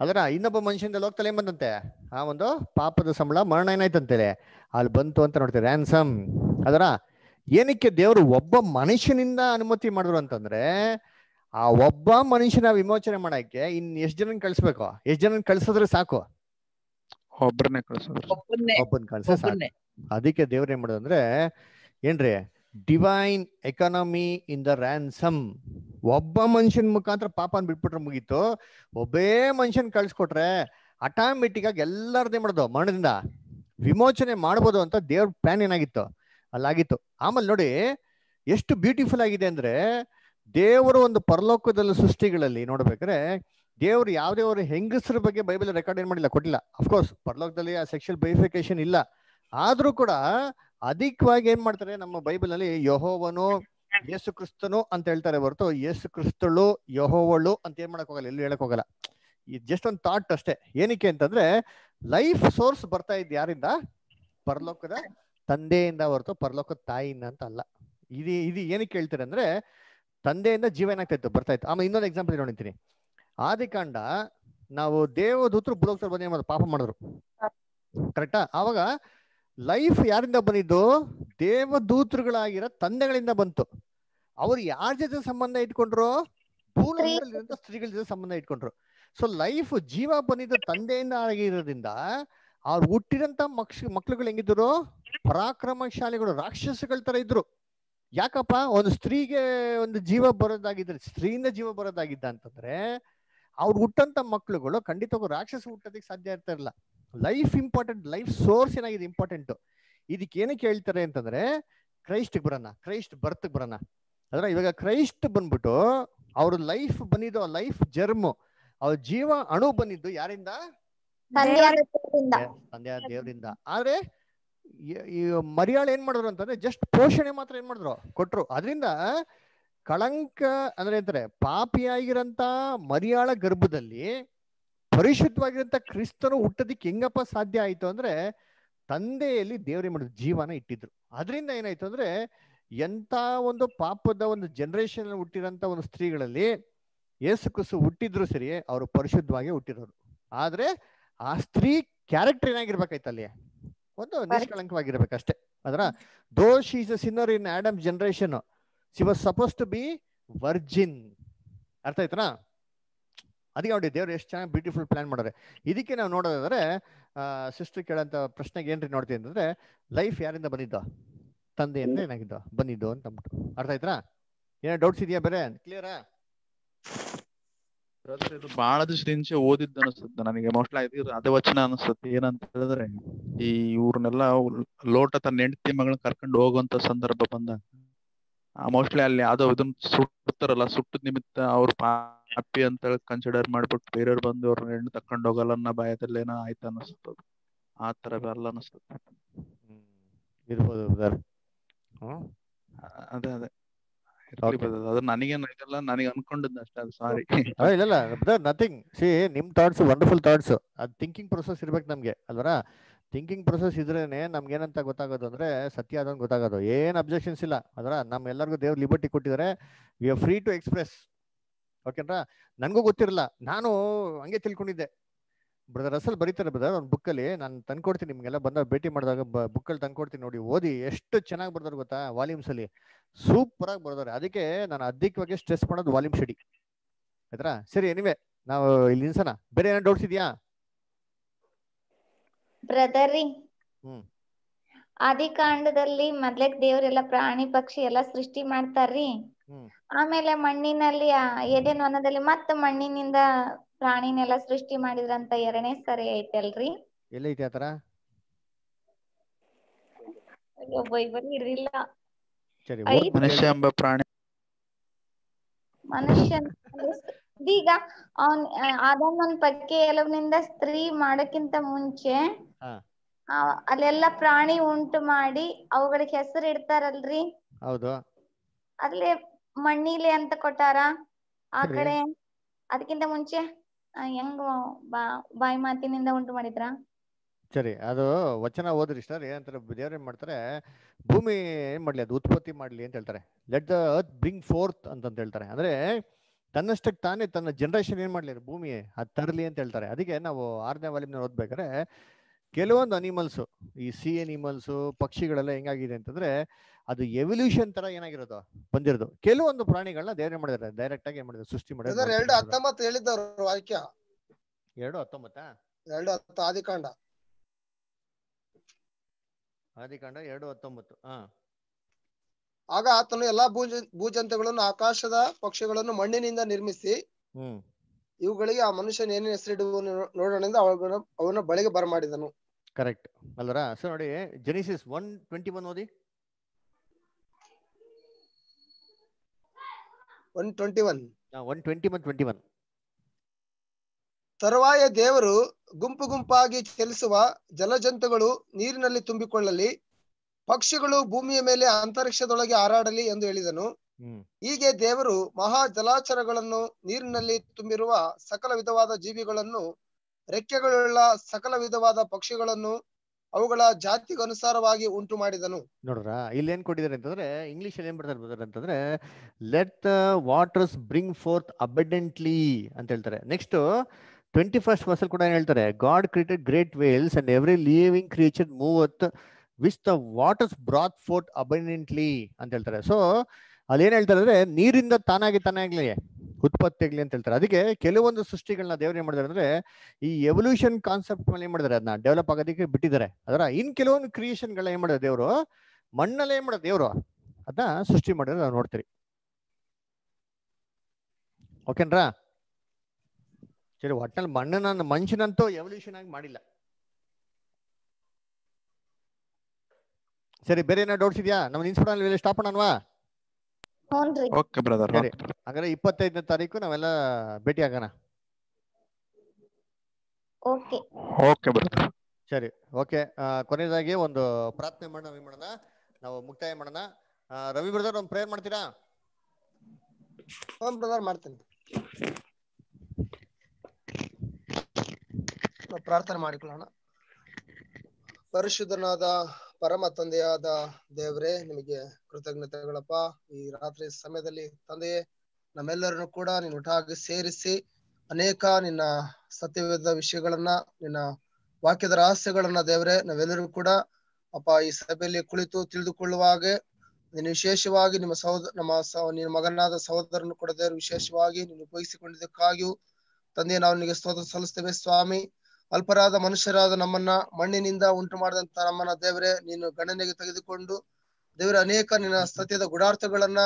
ಅದರ ಇನ್ನೊಬ್ಬ ಮನುಷ್ಯನಿಂದ ಲೋಕದಲ್ಲಿ ಏನ್ ಬಂತಂತೆ ಆ ಒಂದು ಪಾಪದ ಸಂಬಳ ಮರಣ ಏನಾಯ್ತಂತೇಳಿ ಅಲ್ಲಿ ಬಂತು ಅಂತ ನೋಡ್ತೀವಿ ರ್ಯಾನ್ಸಮ್ ಅದರ ಏನಕ್ಕೆ ದೇವರು ಒಬ್ಬ ಮನುಷ್ಯನಿಂದ ಅನುಮತಿ ಮಾಡಿದ್ರು ಅಂತಂದ್ರೆ ಆ ಒಬ್ಬ ಮನುಷ್ಯನ ವಿಮೋಚನೆ ಮಾಡಕ್ಕೆ ಇನ್ ಎಷ್ಟ್ ಜನ ಕಳಿಸ್ಬೇಕು ಎಷ್ಟ್ ಜನ ಕಳ್ಸಿದ್ರೆ ಸಾಕು ಒಬ್ಬರನ್ನೇ ಕಳ್ಸೋದು ಒಬ್ಬನ್ ಅದಕ್ಕೆ ದೇವ್ರ ಏನ್ ಮಾಡೋದು ಅಂದ್ರೆ ಏನ್ರಿ divine economy in the ransom ಒಬ್ಬ ಮನುಷ್ಯನ್ ಮುಖಾಂತರ ಪಾಪನ್ ಬಿಟ್ಬಿಟ್ರೆ ಮುಗೀತು ಒಬ್ಬೇ ಮನುಷ್ಯನ್ ಕಳ್ಸಿಕೊಟ್ರೆ ಆಟೋಮೆಟಿಕ್ ಆಗಿ ಎಲ್ಲರದೇ ಮಾಡೋದು ಮರಣದಿಂದ ವಿಮೋಚನೆ ಮಾಡ್ಬೋದು ಅಂತ ದೇವ್ರ ಪ್ಲಾನ್ ಏನಾಗಿತ್ತು ಅಲ್ಲಾಗಿತ್ತು ಆಮೇಲೆ ನೋಡಿ ಎಷ್ಟು ಬ್ಯೂಟಿಫುಲ್ ಆಗಿದೆ ಅಂದ್ರೆ ದೇವರು ಒಂದು ಪರಲೋಕದಲ್ಲಿ ಸೃಷ್ಟಿಗಳಲ್ಲಿ ನೋಡ್ಬೇಕಾದ್ರೆ ದೇವರು ಯಾವುದೇ ಅವರು ಹೆಂಗಸರ ಬಗ್ಗೆ ಬೈಬಲ್ ರೆಕಾರ್ಡ್ ಏನ್ ಮಾಡಿಲ್ಲ ಕೊಟ್ಟಿಲ್ಲ ಅಫ್ಕೋರ್ಸ್ ಪರ್ಲೋಕದಲ್ಲಿ ಆ ಸೆಕ್ಷುಯಲ್ ಬೈಫಿಕೇಶನ್ ಇಲ್ಲ ಆದ್ರೂ ಕೂಡ ಅಧಿಕವಾಗಿ ಏನ್ ಮಾಡ್ತಾರೆ ನಮ್ಮ ಬೈಬಲ್ ಅಲ್ಲಿ ಯಹೋವನು ಯೇಸು ಕ್ರಿಸ್ತನು ಅಂತ ಹೇಳ್ತಾರೆ ಹೊರತು ಯೇಸು ಕ್ರಿಸ್ತಳು ಯಹೋವಳು ಅಂತ ಏನ್ ಮಾಡಕ್ ಹೋಗಲ್ಲ ಎಲ್ಲೂ ಹೇಳಕ್ ಹೋಗಲ್ಲ ಜಸ್ಟ್ ಒಂದು ಥಾಟ್ ಅಷ್ಟೇ ಏನಕ್ಕೆ ಅಂತಂದ್ರೆ ಲೈಫ್ ಸೋರ್ಸ್ ಬರ್ತಾ ಇದ್ ಯಾರಿಂದ ಪರಲೋಕದ ತಂದೆಯಿಂದ ಹೊರತು ಪರಲೋಕದ ತಾಯಿಯಿಂದ ಅಂತ ಅಲ್ಲ ಇದು ಇದು ಏನಕ್ಕೆ ಹೇಳ್ತಾರೆ ಅಂದ್ರೆ ತಂದೆಯಿಂದ ಜೀವ ಏನಾಗ್ತಾ ಇತ್ತು ಬರ್ತಾ ಇತ್ತು ಆಮೇಲೆ ಇನ್ನೊಂದು ಎಕ್ಸಾಂಪಲ್ ನೋಡಿದ್ದೀನಿ ಆದಿಕಾಂಡ ನಾವು ದೇವದೂತರು ಬುಧೋಕ್ತರು ಬಂದು ಪಾಪ ಮಾಡಿದ್ರು ಕರೆಕ್ಟಾ ಅವಾಗ ಲೈಫ್ ಯಾರಿಂದ ಬಂದಿದ್ದು ದೇವದೂತರುಗಳಾಗಿರೋ ತಂದೆಗಳಿಂದ ಬಂತು ಅವ್ರು ಯಾರ ಜೊತೆ ಸಂಬಂಧ ಇಟ್ಕೊಂಡ್ರು ಭೂಲೋಕದಲ್ಲಿರೋ ಸ್ತ್ರೀಗಳ ಜೊತೆ ಸಂಬಂಧ ಇಟ್ಕೊಂಡ್ರು ಸೊ ಲೈಫ್ ಜೀವ ಬಂದಿದ್ದ ತಂದೆಯಿಂದ ಆಗಿರೋದ್ರಿಂದ ಅವ್ರು ಹುಟ್ಟಿದಂತ ಮಕ್ಷ ಮಕ್ಳುಗಳು ಹೆಂಗಿದ್ರು ಪರಾಕ್ರಮಶಾಲಿಗಳು ರಾಕ್ಷಸಗಳ ತರ ಇದ್ರು ಯಾಕಪ್ಪ ಒಂದು ಸ್ತ್ರೀಗೆ ಒಂದು ಜೀವ ಬರೋದಾಗಿದ್ರೆ ಸ್ತ್ರೀಯಿಂದ ಜೀವ ಬರೋದಾಗಿದ್ದ ಅಂತಂದ್ರೆ ಅವ್ರು ಹುಟ್ಟಂತ ಮಕ್ಳುಗಳು ಖಂಡಿತವಾಗೂ ರಾಕ್ಷಸ ಹುಟ್ಟೋದಕ್ಕೆ ಸಾಧ್ಯ ಇರ್ತಾ ಇರಲ್ಲ ಲೈಫ್ ಇಂಪಾರ್ಟೆಂಟ್ ಲೈಫ್ ಸೋರ್ಸ್ ಏನಾಗಿದೆ ಇಂಪಾರ್ಟೆಂಟ್ ಇದಕ್ಕೆ ಏನಕ್ಕೆ ಹೇಳ್ತಾರೆ ಅಂತಂದ್ರೆ ಕ್ರೈಸ್ಟ್ಗೆ ಬರೋಣ ಕ್ರೈಸ್ಟ್ ಬರ್ತ್ಗೆ ಬರೋಣ ಅಂದ್ರೆ ಇವಾಗ ಕ್ರೈಸ್ಟ್ ಬಂದ್ಬಿಟ್ಟು ಅವ್ರ ಲೈಫ್ ಬಂದಿದ್ದು ಲೈಫ್ ಜರ್ಮ್ ಅವ್ರ ಜೀವ ಅಣು ಬಂದಿದ್ದು ಯಾರಿಂದ ತಂದೆಯ ದೇವರಿಂದ ಆದ್ರೆ ಈ ಮರಿಯಾಳ ಏನ್ ಮಾಡಿದ್ರು ಅಂತಂದ್ರೆ ಜಸ್ಟ್ ಪೋಷಣೆ ಮಾತ್ರ ಏನ್ ಮಾಡಿದ್ರು ಕೊಟ್ರು ಅದರಿಂದ ಕಳಂಕ ಅಂದ್ರೆ ಅಂತಾರೆ ಪಾಪಿಯಾಗಿರಂತ ಮರಿಯಾಳ ಗರ್ಭದಲ್ಲಿ ಪರಿಶುದ್ಧವಾಗಿರಂತ ಕ್ರಿಸ್ತನು ಹುಟ್ಟದಿಕ್ಕೆ ಹೆಂಗಪ್ಪ ಸಾಧ್ಯ ಆಯ್ತು ಅಂದ್ರೆ ತಂದೆಯಲ್ಲಿ ದೇವರೇ ಮಾಡಿದ್ರು ಜೀವನ ಇಟ್ಟಿದ್ರು ಅದರಿಂದ ಏನಾಯ್ತು ಅಂದ್ರೆ ಎಂತ ಒಂದು ಪಾಪದ ಒಂದು ಜನರೇಷನ್ ಹುಟ್ಟಿರಂತ ಒಂದು ಸ್ತ್ರೀಗಳಲ್ಲಿ ಏಸು ಹುಟ್ಟಿದ್ರು ಸರಿ ಅವರು ಪರಿಶುದ್ಧವಾಗಿ ಹುಟ್ಟಿರೋರು ಆದ್ರೆ ಆ ಸ್ತ್ರೀ ಕ್ಯಾರೆಕ್ಟರ್ ಏನಾಗಿರ್ಬೇಕಾಯ್ತು ಅಲ್ಲಿ ಒಂದು ನಿಷ್ಕಳಂಕವಾಗಿರ್ಬೇಕಷ್ಟೇ ಅದರ is a sinner in Adam generation she was suppose to be virgin ಅರ್ಥ ಆಯ್ತನಾ ಅದಕ್ಕೆ ನೋಡಿ ದೇವ್ರು ಎಷ್ಟು ಚೆನ್ನಾಗಿ ಬ್ಯೂಟಿಫುಲ್ ಪ್ಲಾನ್ ಮಾಡಿದ್ರೆ ಇದಕ್ಕೆ ನಾವು ನೋಡೋದಾದ್ರೆ ಸಿಸ್ಟರ್ ಕೇಳೋಂತ ಪ್ರಶ್ನೆಗೆ ಏನ್ರಿ ನೋಡ್ತೀವಿ ಅಂತಂದ್ರೆ ಲೈಫ್ ಯಾರಿಂದ ಬಂದಿದ್ದ ತಂದೆಯಿಂದ ಏನಾಗಿದ್ದ ಬಂದಿದ್ದು ಅಂತ ಅಂದ್ಬಿಟ್ಟು ಅರ್ಥ ಆಯ್ತನಾ ಏನೋ ಡೌಟ್ಸ್ ಇದೆಯಾ ಬೇರೆ ಕ್ಲಿಯರಾ ಇದು ಬಹಳ ದಿವಸದ ಹಿಂಚೆ ಓದಿದ್ದು ಅನಿಸುತ್ತೆ ನನಗೆ ಮೋಸ್ಟ್ಲಿ ಅದ ಅದೇ ವಚನ ಅನಿಸುತ್ತೆ ಏನಂತ ಹೇಳಿದ್ರೆ ಈ ಇವ್ರನ್ನೆಲ್ಲ ಲೋಟ ತನ್ನ ಹೆಂಡತಿ ಮಗಳನ್ನ ಕರ್ಕೊಂಡು ಹೋಗುವಂತ ಸಂದರ್ಭ ಬಂದಾಗ ಮೋಸ್ಟ್ಲಿ ಅಲ್ಲಿ ಯಾವ್ದೋ ಇದನ್ನ ಸುಡ್ತಾರಲ್ಲ ಸುಟ್ಟದ ನಿಮಿತ್ತ ಅವ್ರ ಪಾಪಿ ಅಂತ ಕನ್ಸಿಡರ್ ಮಾಡ್ಬಿಟ್ಟು ಬೇರೆಯವ್ರು ಬಂದು ಅವ್ರನ್ನ ಹೆಣ್ಣು ತಕೊಂಡ್ ಹೋಗಲ್ಲ ಅನ್ನೋ ಭಯದಲ್ಲಿ ಏನೋ ಆಯ್ತು ಅನಿಸ್ತದ ಆ ತರ ಬರಲ್ಲ ಅನಿಸ್ತದ ಇರ್ಬೋದು ಬ್ರದರ್ ಅದೇ ಅದೇ ಅದ ನನಗೆ ಇದಲ್ಲ ನನಗೆ ಅನ್ಕೊಂಡಿದ್ದ ಅಷ್ಟೇ ಅದು ಸಾರಿ ಇಲ್ಲ ಇಲ್ಲ ಬ್ರದರ್ ನಥಿಂಗ್ ಸಿ ನಿಮ್ ಥಾಟ್ಸ್ ವಂಡರ್ಫುಲ್ ಥಾಟ್ಸ್ ಅದ್ ಥಿಂಕಿಂಗ್ ಪ್ರೊಸೆಸ್ ಇರ್ಬೇಕು ನಮ್ಗೆ ಅಲ್ವರಾ ಥಿಂಕಿಂಗ್ ಪ್ರೊಸೆಸ್ ಇದ್ರೇನೆ ನಮ್ಗೆ ಏನಂತ ಗೊತ್ತಾಗೋದು ಅಂದ್ರೆ ಸತ್ಯ ಅದೊಂದು ಗೊತ್ತಾಗೋದು ಏನು ಅಬ್ಜೆಕ್ಷನ್ಸ್ ಇಲ್ಲ ಅದರ ಎಲ್ಲರಿಗೂ ದೇವ್ರು ಲಿಬರ್ಟಿ ಕೊಟ್ಟಿದ್ದಾರೆ we are free to express ಓಕೆನಾ ನನಗೂ ಗೊತ್ತಿರಲ್ಲ ನಾನು ಹಂಗೆ ತಿಳ್ಕೊಂಡಿದ್ದೆ ಬ್ರದರ್ ಅಸಲ್ ಬರೀತಾರೆ ಬ್ರದರ್ ಒಂದು ಬುಕ್ಕಲ್ಲಿ ನಾನು ತಂದ್ಕೊಡ್ತೀನಿ ನಿಮಗೆಲ್ಲ ಬಂದಾಗ ಭೇಟಿ ಮಾಡಿದಾಗ ಬುಕ್ಕಲ್ಲಿ ತಂದ್ಕೊಡ್ತೀನಿ ನೋಡಿ ಓದಿ ಎಷ್ಟು ಚೆನ್ನಾಗಿ ಬರ್ದಾರೆ ಗೊತ್ತಾ ವಾಲ್ಯೂಮ್ಸಲ್ಲಿ ಸೂಪರ್ ಆಗಿ ಬರ್ದಾರೆ ಅದಕ್ಕೆ ನಾನು ಅಧಿಕವಾಗಿ ಸ್ಟ್ರೆಸ್ ಮಾಡೋದು ವಾಲ್ಯೂಮ್ ಶೆಡಿ ಆಯ್ತಾ ಸರಿ ಎನಿವೆ ನಾವು ಇಲ್ಲಿ ನಿಲ್ಸೋಣ ಬೇರೆ ಏನೋ ಡೌಟ್ಸ್ ಇದೆಯಾ ಬ್ರದರಿ ರೀ ಆದಿಕಾಂಡದಲ್ಲಿ ಮೊದ್ಲಕ್ ದೇವ್ರೆಲ್ಲಾ ಪ್ರಾಣಿ ಪಕ್ಷಿ ಎಲ್ಲಾ ಸೃಷ್ಟಿ ಮಾಡ್ತಾರ್ರಿ ಆಮೇಲೆ ಮಣ್ಣಿನಲ್ಲಿ ಎದೇನ್ ವನದಲ್ಲಿ ಮತ್ತ ಮಣ್ಣಿನಿಂದ ಪ್ರಾಣಿನೆಲ್ಲಾ ಸೃಷ್ಟಿ ಮಾಡಿದ್ರಂತ ಎರಡನೇ ಸರಿ ಐತಲ್ರಿ ಅಲ್ರಿ ಆತರ ಮನುಷ್ಯ ಎಂಬ ಪ್ರಾಣಿ ಈಗ ಅವನ್ ಆದಮ್ಮನ್ ಪಕ್ಕೆ ಎಲ್ಲವನಿಂದ ಸ್ತ್ರೀ ಮಾಡಕ್ಕಿಂತ ಮುಂಚೆ ಅಲ್ಲೆಲ್ಲಾ ಪ್ರಾಣಿ ಉಂಟು ಮಾಡಿ ಅವುಗಳಿಗೆ ಹೆಸರು ಇಡ್ತಾರಲ್ರಿ ಹೌದು ಅಲ್ಲೇ ಮಣ್ಣಿಲೆ ಅಂತ ಕೊಟ್ಟಾರ ಆ ಕಡೆ ಅದಕ್ಕಿಂತ ಮುಂಚೆ ಹೆಂಗ ಬಾಯಿ ಮಾತಿನಿಂದ ಉಂಟು ಮಾಡಿದ್ರ ಸರಿ ಅದು ವಚನ ಓದ್ರಿ ಸರ್ ಏನಂತಾರೆ ದೇವ್ರ ಏನ್ ಮಾಡ್ತಾರೆ ಭೂಮಿ ಏನ್ ಮಾಡ್ಲಿ ಅದು ಉತ್ಪತ್ತಿ ಮಾಡ್ಲಿ ಅಂತ ಹೇಳ್ತಾರೆ let the earth bring forth ಅಂತ ಹೇಳ್ತಾರೆ ಅಂದ್ರೆ ತನ್ನಷ್ಟಕ್ಕೆ ತಾನೇ ತನ್ನ ಜನರೇಷನ್ ಏನ್ ಮಾಡ್ಲಿ ಭೂಮಿ ಅದ್ ತರಲಿ ಅಂತ ಹೇಳ್ತಾರೆ ಅದಕ್ಕೆ ನಾವು ಆರನೇ ವಾಲಿಮ್ನ ಓದ್ಬೇಕಾದ್ರೆ ಕೆಲವೊಂದು ಅನಿಮಲ್ಸು ಈ ಸಿ ಅನಿಮಲ್ಸು ಪಕ್ಷಿಗಳೆಲ್ಲ ಹೆಂಗಾಗಿದೆ ಅಂತಂದ್ರೆ ಅದು ಎವಲ್ಯೂಷನ್ ತರ ಏನಾಗಿರೋದು ಬಂದಿರೋದು ಕೆಲವೊಂದು ಪ್ರಾಣಿಗಳನ್ನ ಧೈರ್ಯ ಮಾಡಿದಾರೆ ಡೈರೆಕ್ಟ್ ಆಗಿ ಏನ್ ಸೃಷ್ಟಿ ಮಾಡಿದಾರೆ ಎರಡು ಹತ್ತೊಂಬತ್ತು ವಾಕ್ಯ ಎರಡು ಹತ್ತೊಂಬತ್ತ ಎರಡು ಆದಿಕಾಂಡ ಆದಿಕಾಂಡ ಎರಡು ಹತ್ತೊಂಬತ್ತು ಹಾ ಆಗ ಆತನು ಎಲ್ಲಾ ಭೂಜ ಆಕಾಶದ ಪಕ್ಷಿಗಳನ್ನು ಮಣ್ಣಿನಿಂದ ನಿರ್ಮಿಸಿ ಇವುಗಳಿಗೆ ಆ ಮನುಷ್ಯನ ಏನೇನು ಹೆಸರಿಡುವ ನೋಡೋಣ ಅವನ ಬಳಿಗೆ ಬರಮಾಡಿದನು ಕರೆಕ್ಟ್ ಅಲ್ಲರ ಸೊ ನೋಡಿ ಜೆನಿಸಿಸ್ ಒನ್ ಟ್ವೆಂಟಿ ಒನ್ ಓದಿ one twenty one one twenty one twenty one ತರುವಾಯ ದೇವರು ಗುಂಪು ಗುಂಪಾಗಿ ಚಲಿಸುವ ಜಲಜಂತುಗಳು ನೀರಿನಲ್ಲಿ ತುಂಬಿಕೊಳ್ಳಲಿ ಪಕ್ಷಿಗಳು ಭೂಮಿಯ ಮೇಲೆ ಅಂತರಿಕ್ಷದೊಳಗೆ ಹಾರಾಡಲಿ ಎಂದು ಹೇಳಿದನು ಹೀಗೆ ದೇವರು ಮಹಾ ಜಲಾಚರಗಳನ್ನು ನೀರಿನಲ್ಲಿ ತುಂಬಿರುವ ಸಕಲ ವಿಧವಾದ ಜೀವಿಗಳನ್ನು ರೆಕ್ಕೆಗಳುಳ್ಳ ಸಕಲ ವಿಧವಾದ ಪಕ್ಷಿಗಳನ್ನು ಅವುಗಳ ಜಾತಿಗನುಸಾರವಾಗಿ ಉಂಟು ಮಾಡಿದನು ನೋಡ್ರ ಇಲ್ಲಿ ಏನ್ ಕೊಟ್ಟಿದ್ದಾರೆ ಅಂತಂದ್ರೆ ಇಂಗ್ಲಿಷ್ ಅಲ್ಲಿ ಏನ್ ಬರ್ತಾರೆ ಅಂತಂದ್ರೆ let waters bring forth abundantly ಅಂತ ಹೇಳ್ತಾರೆ ನೆಕ್ಸ್ಟ್ ಟ್ವೆಂಟಿ ಫಸ್ಟ್ ವರ್ಸಲ್ ಕೂಡ ಏನ್ ಹೇಳ್ತಾರೆ God created great whales and every living creature ಮೂವತ್ which the waters brought forth abundantly ಅಂತ ಹೇಳ್ತಾರೆ ಸೊ ಅಲ್ಲಿ ಏನ್ ಹೇಳ್ತಾರೆ ಅಂದ್ರೆ ನೀರಿಂದ ತಾನಾಗಿ ತಾನಾಗ್ಲಿ ಆಗ್ಲಿ ಅಂತ ಹೇಳ್ತಾರೆ ಅದಕ್ಕೆ ಕೆಲವೊಂದು ಸೃಷ್ಟಿಗಳನ್ನ ದೇವ್ರ ಏನ್ ಮಾಡಿದಾರೆ ಅಂದ್ರೆ ಈ ಎವಲ್ಯೂಷನ್ ಕಾನ್ಸೆಪ್ಟ್ ಮೇಲೆ ಏನ್ ಮಾಡಿದಾರೆ ಅದನ್ನ ಡೆವಲಪ್ ಆಗೋದಕ್ಕೆ ಬಿಟ್ಟಿದ್ದಾರೆ ಅದರ ಇನ್ ಕೆಲವೊಂದು ಕ್ರಿಯೇಷನ್ಗಳನ್ನ ಏನ್ ಮಾಡಿದ ದೇವರು ಮಣ್ಣಲ್ಲೇ ಏನ್ ಮಾಡೋದು ದೇವರು ಅದನ್ನ ಸೃಷ್ಟಿ ಮಾಡಿದ್ರೆ ನಾವು ನೋಡ್ತೀರಿ ಓಕೆನ್ರಾ ಸರಿ ಒಟ್ಟಿನಲ್ಲಿ ಮಣ್ಣನ ಮನುಷ್ಯನಂತೂ ಎವಲ್ಯೂಷನ್ ಆಗಿ ಮಾಡಿಲ್ಲ ಸರಿ ಬೇರೆ ಏನೋ ಡೌಟ್ಸ್ ಇದೆಯಾ ನಮ್ಮ ಇನ್ಸ್ಪಿಟಲ್ ಸ್ಟಾಪ್ ಮಾಡೋಣವಾ ಓಕೆ ಬ್ರದರ್ ಹಾಗಾದ್ರೆ ಇಪ್ಪತ್ತೈದನೇ ತಾರೀಕು ನಾವೆಲ್ಲ ಭೇಟಿ ಆಗೋಣ ಓಕೆ ಓಕೆ ಬ್ರದರ್ ಸರಿ ಓಕೆ ಕೊನೆಯದಾಗಿ ಒಂದು ಪ್ರಾರ್ಥನೆ ಮಾಡೋಣ ರವಿ ಮಾಡೋಣ ನಾವು ಮುಕ್ತಾಯ ಮಾಡೋಣ ರವಿ ಬ್ರದರ್ ಒಂದು ಪ್ರೇಯರ್ ಮಾಡ್ತೀರಾ ಹ್ಞೂ ಬ್ರದರ್ ಮಾಡ್ತೀನಿ ಪ್ರಾರ್ಥನೆ ಮಾಡಿಕೊಳ್ಳೋಣ ಪರಿಶುದ್ಧನಾದ ಪರಮ ತಂದೆಯಾದ ದೇವರೇ ನಿಮಗೆ ಕೃತಜ್ಞತೆಗಳಪ್ಪ ಈ ರಾತ್ರಿ ಸಮಯದಲ್ಲಿ ತಂದೆಯೇ ನಮ್ಮೆಲ್ಲರನ್ನು ಕೂಡ ನೀನು ಒಟ್ಟಾಗಿ ಸೇರಿಸಿ ಅನೇಕ ನಿನ್ನ ಸತ್ಯವಿದ್ದ ವಿಷಯಗಳನ್ನ ನಿನ್ನ ವಾಕ್ಯದ ರಹಸ್ಯಗಳನ್ನ ದೇವರೇ ನಾವೆಲ್ಲರೂ ಕೂಡ ಅಪ್ಪ ಈ ಸಭೆಯಲ್ಲಿ ಕುಳಿತು ತಿಳಿದುಕೊಳ್ಳುವ ಹಾಗೆ ನೀನು ವಿಶೇಷವಾಗಿ ನಿಮ್ಮ ಸಹೋದ ನಮ್ಮ ನಿನ್ನ ಮಗನಾದ ಸಹೋದರನ್ನು ಕೂಡ ದೇವರು ವಿಶೇಷವಾಗಿ ನೀನು ಉಪಯೋಗಿಸಿಕೊಂಡಿದ್ದಕ್ಕಾಗಿಯೂ ತಂದೆ ನಾವು ನಿಮಗೆ ಸ್ತೋತ್ರ ಸಲ್ಲಿಸ್ತೇವೆ ಸ್ವಾಮಿ ಅಲ್ಪರಾದ ಮನುಷ್ಯರಾದ ನಮ್ಮನ್ನ ಮಣ್ಣಿನಿಂದ ಉಂಟು ಮಾಡಿದಂತ ನಮ್ಮನ್ನ ದೇವರೇ ನೀನು ಗಣನೆಗೆ ತೆಗೆದುಕೊಂಡು ದೇವರ ಅನೇಕ ನಿನ್ನ ಸತ್ಯದ ಗುಡಾರ್ಥಗಳನ್ನ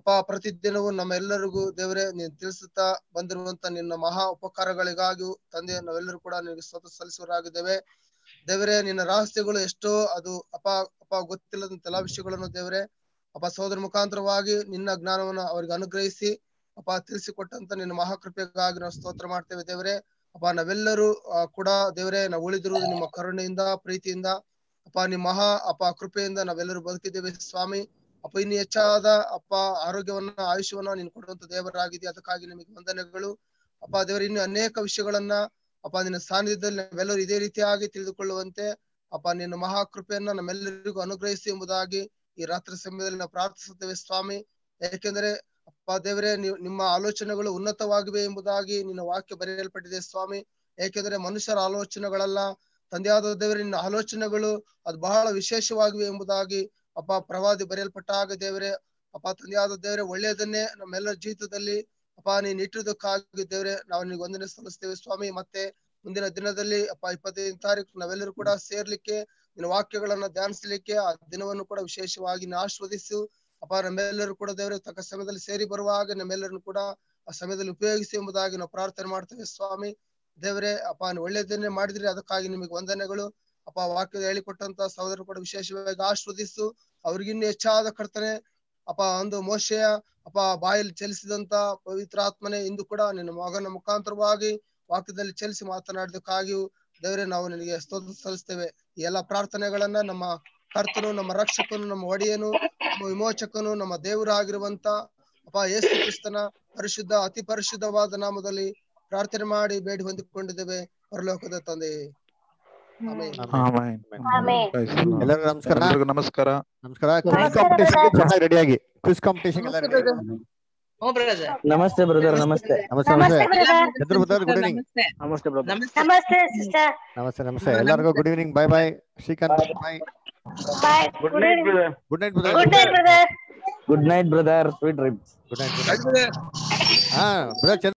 ಅಪ ಪ್ರತಿದಿನವೂ ಎಲ್ಲರಿಗೂ ದೇವರೇ ನೀನ್ ತಿಳಿಸುತ್ತಾ ಬಂದಿರುವಂತ ನಿನ್ನ ಮಹಾ ಉಪಕಾರಗಳಿಗಾಗಿ ತಂದೆ ನಾವೆಲ್ಲರೂ ಕೂಡ ನಿನಗೆ ಸ್ವತಃ ಸಲ್ಲಿಸುವರಾಗಿದ್ದೇವೆ ದೇವರೇ ನಿನ್ನ ರಹಸ್ಯಗಳು ಎಷ್ಟೋ ಅದು ಅಪ ಅಪ ಗೊತ್ತಿಲ್ಲದಂತ ಎಲ್ಲ ವಿಷಯಗಳನ್ನು ದೇವರೇ ಅಪ ಸೋದರ ಮುಖಾಂತರವಾಗಿ ನಿನ್ನ ಜ್ಞಾನವನ್ನು ಅವರಿಗೆ ಅನುಗ್ರಹಿಸಿ ಅಪ ತಿಳಿಸಿಕೊಟ್ಟಂತ ನಿನ್ನ ಮಹಾಕೃಪೆಗಾಗಿ ನಾವು ಸ್ತೋತ್ರ ಮಾಡ್ತೇವೆ ದೇವರೇ ಅಪ್ಪ ನಾವೆಲ್ಲರೂ ಕೂಡ ದೇವರೇ ನಾವು ಉಳಿದಿರುವುದು ನಿಮ್ಮ ಕರುಣೆಯಿಂದ ಪ್ರೀತಿಯಿಂದ ಅಪ್ಪ ನಿಮ್ಮ ಮಹಾ ಅಪ್ಪ ಕೃಪೆಯಿಂದ ನಾವೆಲ್ಲರೂ ಬದುಕಿದ್ದೇವೆ ಸ್ವಾಮಿ ಅಪ್ಪ ಇನ್ನು ಹೆಚ್ಚಾದ ಅಪ್ಪ ಆರೋಗ್ಯವನ್ನ ಆಯುಷ್ಯವನ್ನ ನೀನು ಕೊಡುವಂತ ದೇವರಾಗಿದೆ ಅದಕ್ಕಾಗಿ ನಿಮಗೆ ವಂದನೆಗಳು ಅಪ್ಪ ದೇವರ ಇನ್ನು ಅನೇಕ ವಿಷಯಗಳನ್ನ ಅಪ್ಪ ನಿನ್ನ ಸಾನ್ನಿಧ್ಯದಲ್ಲಿ ನಾವೆಲ್ಲರೂ ಇದೇ ರೀತಿಯಾಗಿ ತಿಳಿದುಕೊಳ್ಳುವಂತೆ ಅಪ್ಪ ನಿನ್ನ ಮಹಾ ಕೃಪೆಯನ್ನ ನಮ್ಮೆಲ್ಲರಿಗೂ ಅನುಗ್ರಹಿಸಿ ಎಂಬುದಾಗಿ ಈ ರಾತ್ರಿ ಸಮಯದಲ್ಲಿ ನಾವು ಪ್ರಾರ್ಥಿಸುತ್ತೇವೆ ಸ್ವಾಮಿ ಯಾಕೆಂದ್ರೆ ಅಪ್ಪ ದೇವರೇ ನಿಮ್ಮ ಆಲೋಚನೆಗಳು ಉನ್ನತವಾಗಿವೆ ಎಂಬುದಾಗಿ ನಿನ್ನ ವಾಕ್ಯ ಬರೆಯಲ್ಪಟ್ಟಿದೆ ಸ್ವಾಮಿ ಏಕೆಂದರೆ ಮನುಷ್ಯರ ಆಲೋಚನೆಗಳಲ್ಲ ತಂದೆಯಾದ ದೇವರ ನಿನ್ನ ಆಲೋಚನೆಗಳು ಅದು ಬಹಳ ವಿಶೇಷವಾಗಿವೆ ಎಂಬುದಾಗಿ ಅಪ್ಪ ಪ್ರವಾದಿ ಬರೆಯಲ್ಪಟ್ಟ ಹಾಗೆ ದೇವರೇ ಅಪ್ಪ ತಂದೆಯಾದ ದೇವರೇ ಒಳ್ಳೆಯದನ್ನೇ ನಮ್ಮೆಲ್ಲರ ಜೀವಿತದಲ್ಲಿ ಅಪ್ಪ ನೀನ್ ಇಟ್ಟಿರೋದಕ್ಕಾಗಿ ದೇವ್ರೆ ನಾವು ನಿಮಗೆ ವಂದನೆ ಸಲ್ಲಿಸ್ತೇವೆ ಸ್ವಾಮಿ ಮತ್ತೆ ಮುಂದಿನ ದಿನದಲ್ಲಿ ಅಪ್ಪ ಇಪ್ಪತ್ತೈದು ತಾರೀಕು ನಾವೆಲ್ಲರೂ ಕೂಡ ಸೇರ್ಲಿಕ್ಕೆ ನಿನ್ನ ವಾಕ್ಯಗಳನ್ನ ಧ್ಯಾನಿಸಲಿಕ್ಕೆ ಆ ದಿನವನ್ನು ಕೂಡ ವಿಶೇಷವಾಗಿ ಆಸ್ವಾದಿಸು ಅಪ್ಪ ನಮ್ಮೆಲ್ಲರೂ ಕೂಡ ದೇವರ ತಕ್ಕ ಸಮಯದಲ್ಲಿ ಸೇರಿ ಬರುವಾಗ ನಮ್ಮೆಲ್ಲರನ್ನು ಕೂಡ ಆ ಸಮಯದಲ್ಲಿ ಉಪಯೋಗಿಸಿ ಎಂಬುದಾಗಿ ನಾವು ಪ್ರಾರ್ಥನೆ ಮಾಡ್ತೇವೆ ಸ್ವಾಮಿ ದೇವರೇ ಅಪ್ಪ ಒಳ್ಳೆಯದನ್ನೇ ಮಾಡಿದ್ರಿ ಅದಕ್ಕಾಗಿ ನಿಮಗೆ ವಂದನೆಗಳು ಅಪ್ಪ ವಾಕ್ಯದ ಹೇಳಿಕೊಟ್ಟಂತ ಸಹೋದರರು ಕೂಡ ವಿಶೇಷವಾಗಿ ಆಶ್ರದಿಸು ಅವ್ರಿಗಿನ್ನೂ ಹೆಚ್ಚಾದ ಕರ್ತನೆ ಅಪ್ಪ ಒಂದು ಮೋಶೆಯ ಅಪ್ಪ ಬಾಯಲ್ಲಿ ಚಲಿಸಿದಂತ ಪವಿತ್ರಾತ್ಮನೆ ಇಂದು ಕೂಡ ನಿನ್ನ ಮಗನ ಮುಖಾಂತರವಾಗಿ ವಾಕ್ಯದಲ್ಲಿ ಚಲಿಸಿ ಮಾತನಾಡಿದಕ್ಕಾಗಿಯೂ ದೇವರೇ ನಾವು ನಿನಗೆ ಸ್ತೋತ್ರ ಸಲ್ಲಿಸ್ತೇವೆ ಈ ಎಲ್ಲಾ ಪ್ರಾರ್ಥನೆಗಳನ್ನ ನಮ್ಮ ಕರ್ತನು ನಮ್ಮ ರಕ್ಷಕನು ನಮ್ಮ ಒಡೆಯನು ನಮ್ಮ ವಿಮೋಚಕನು ನಮ್ಮ ದೇವರಾಗಿರುವಂತ ಅಪ್ಪ ಯೇಸು ಕ್ರಿಸ್ತನ ಪರಿಶುದ್ಧ ಅತಿ ಪರಿಶುದ್ಧವಾದ ನಾಮದಲ್ಲಿ ಪ್ರಾರ್ಥನೆ ಮಾಡಿ ಬೇಡಿ ಹೊಂದಿಕೊಂಡಿದ್ದೇವೆ ಪರಲೋಕದ ತಂದೆ ಎಲ್ಲರಿಗೂ ನಮಸ್ಕಾರ ನಮಸ್ಕಾರ ನಮಸ್ಕಾರ ಕಾಂಪಿಟೇಷನ್ ಚೆನ್ನಾಗಿ ರೆಡಿಯಾಗಿ ಕಾಂಪಿಟೇಷನ್ ನಮಸ್ತೆ ಬ್ರದರ್ ನಮಸ್ತೆ ನಮಸ್ತೆ ನಮಸ್ತೆ ಗುಡ್ ಈವ್ನಿಂಗ್ ನಮಸ್ತೆ ನಮಸ್ತೆ ನಮಸ್ತೆ ಎಲ್ಲರಿಗೂ good evening bye bye Srikanth bye Bye. Good night, brother. Good night, brother. Good night, brother. Good night, brother. Sweet dreams. Good night, brother. Ah, brother.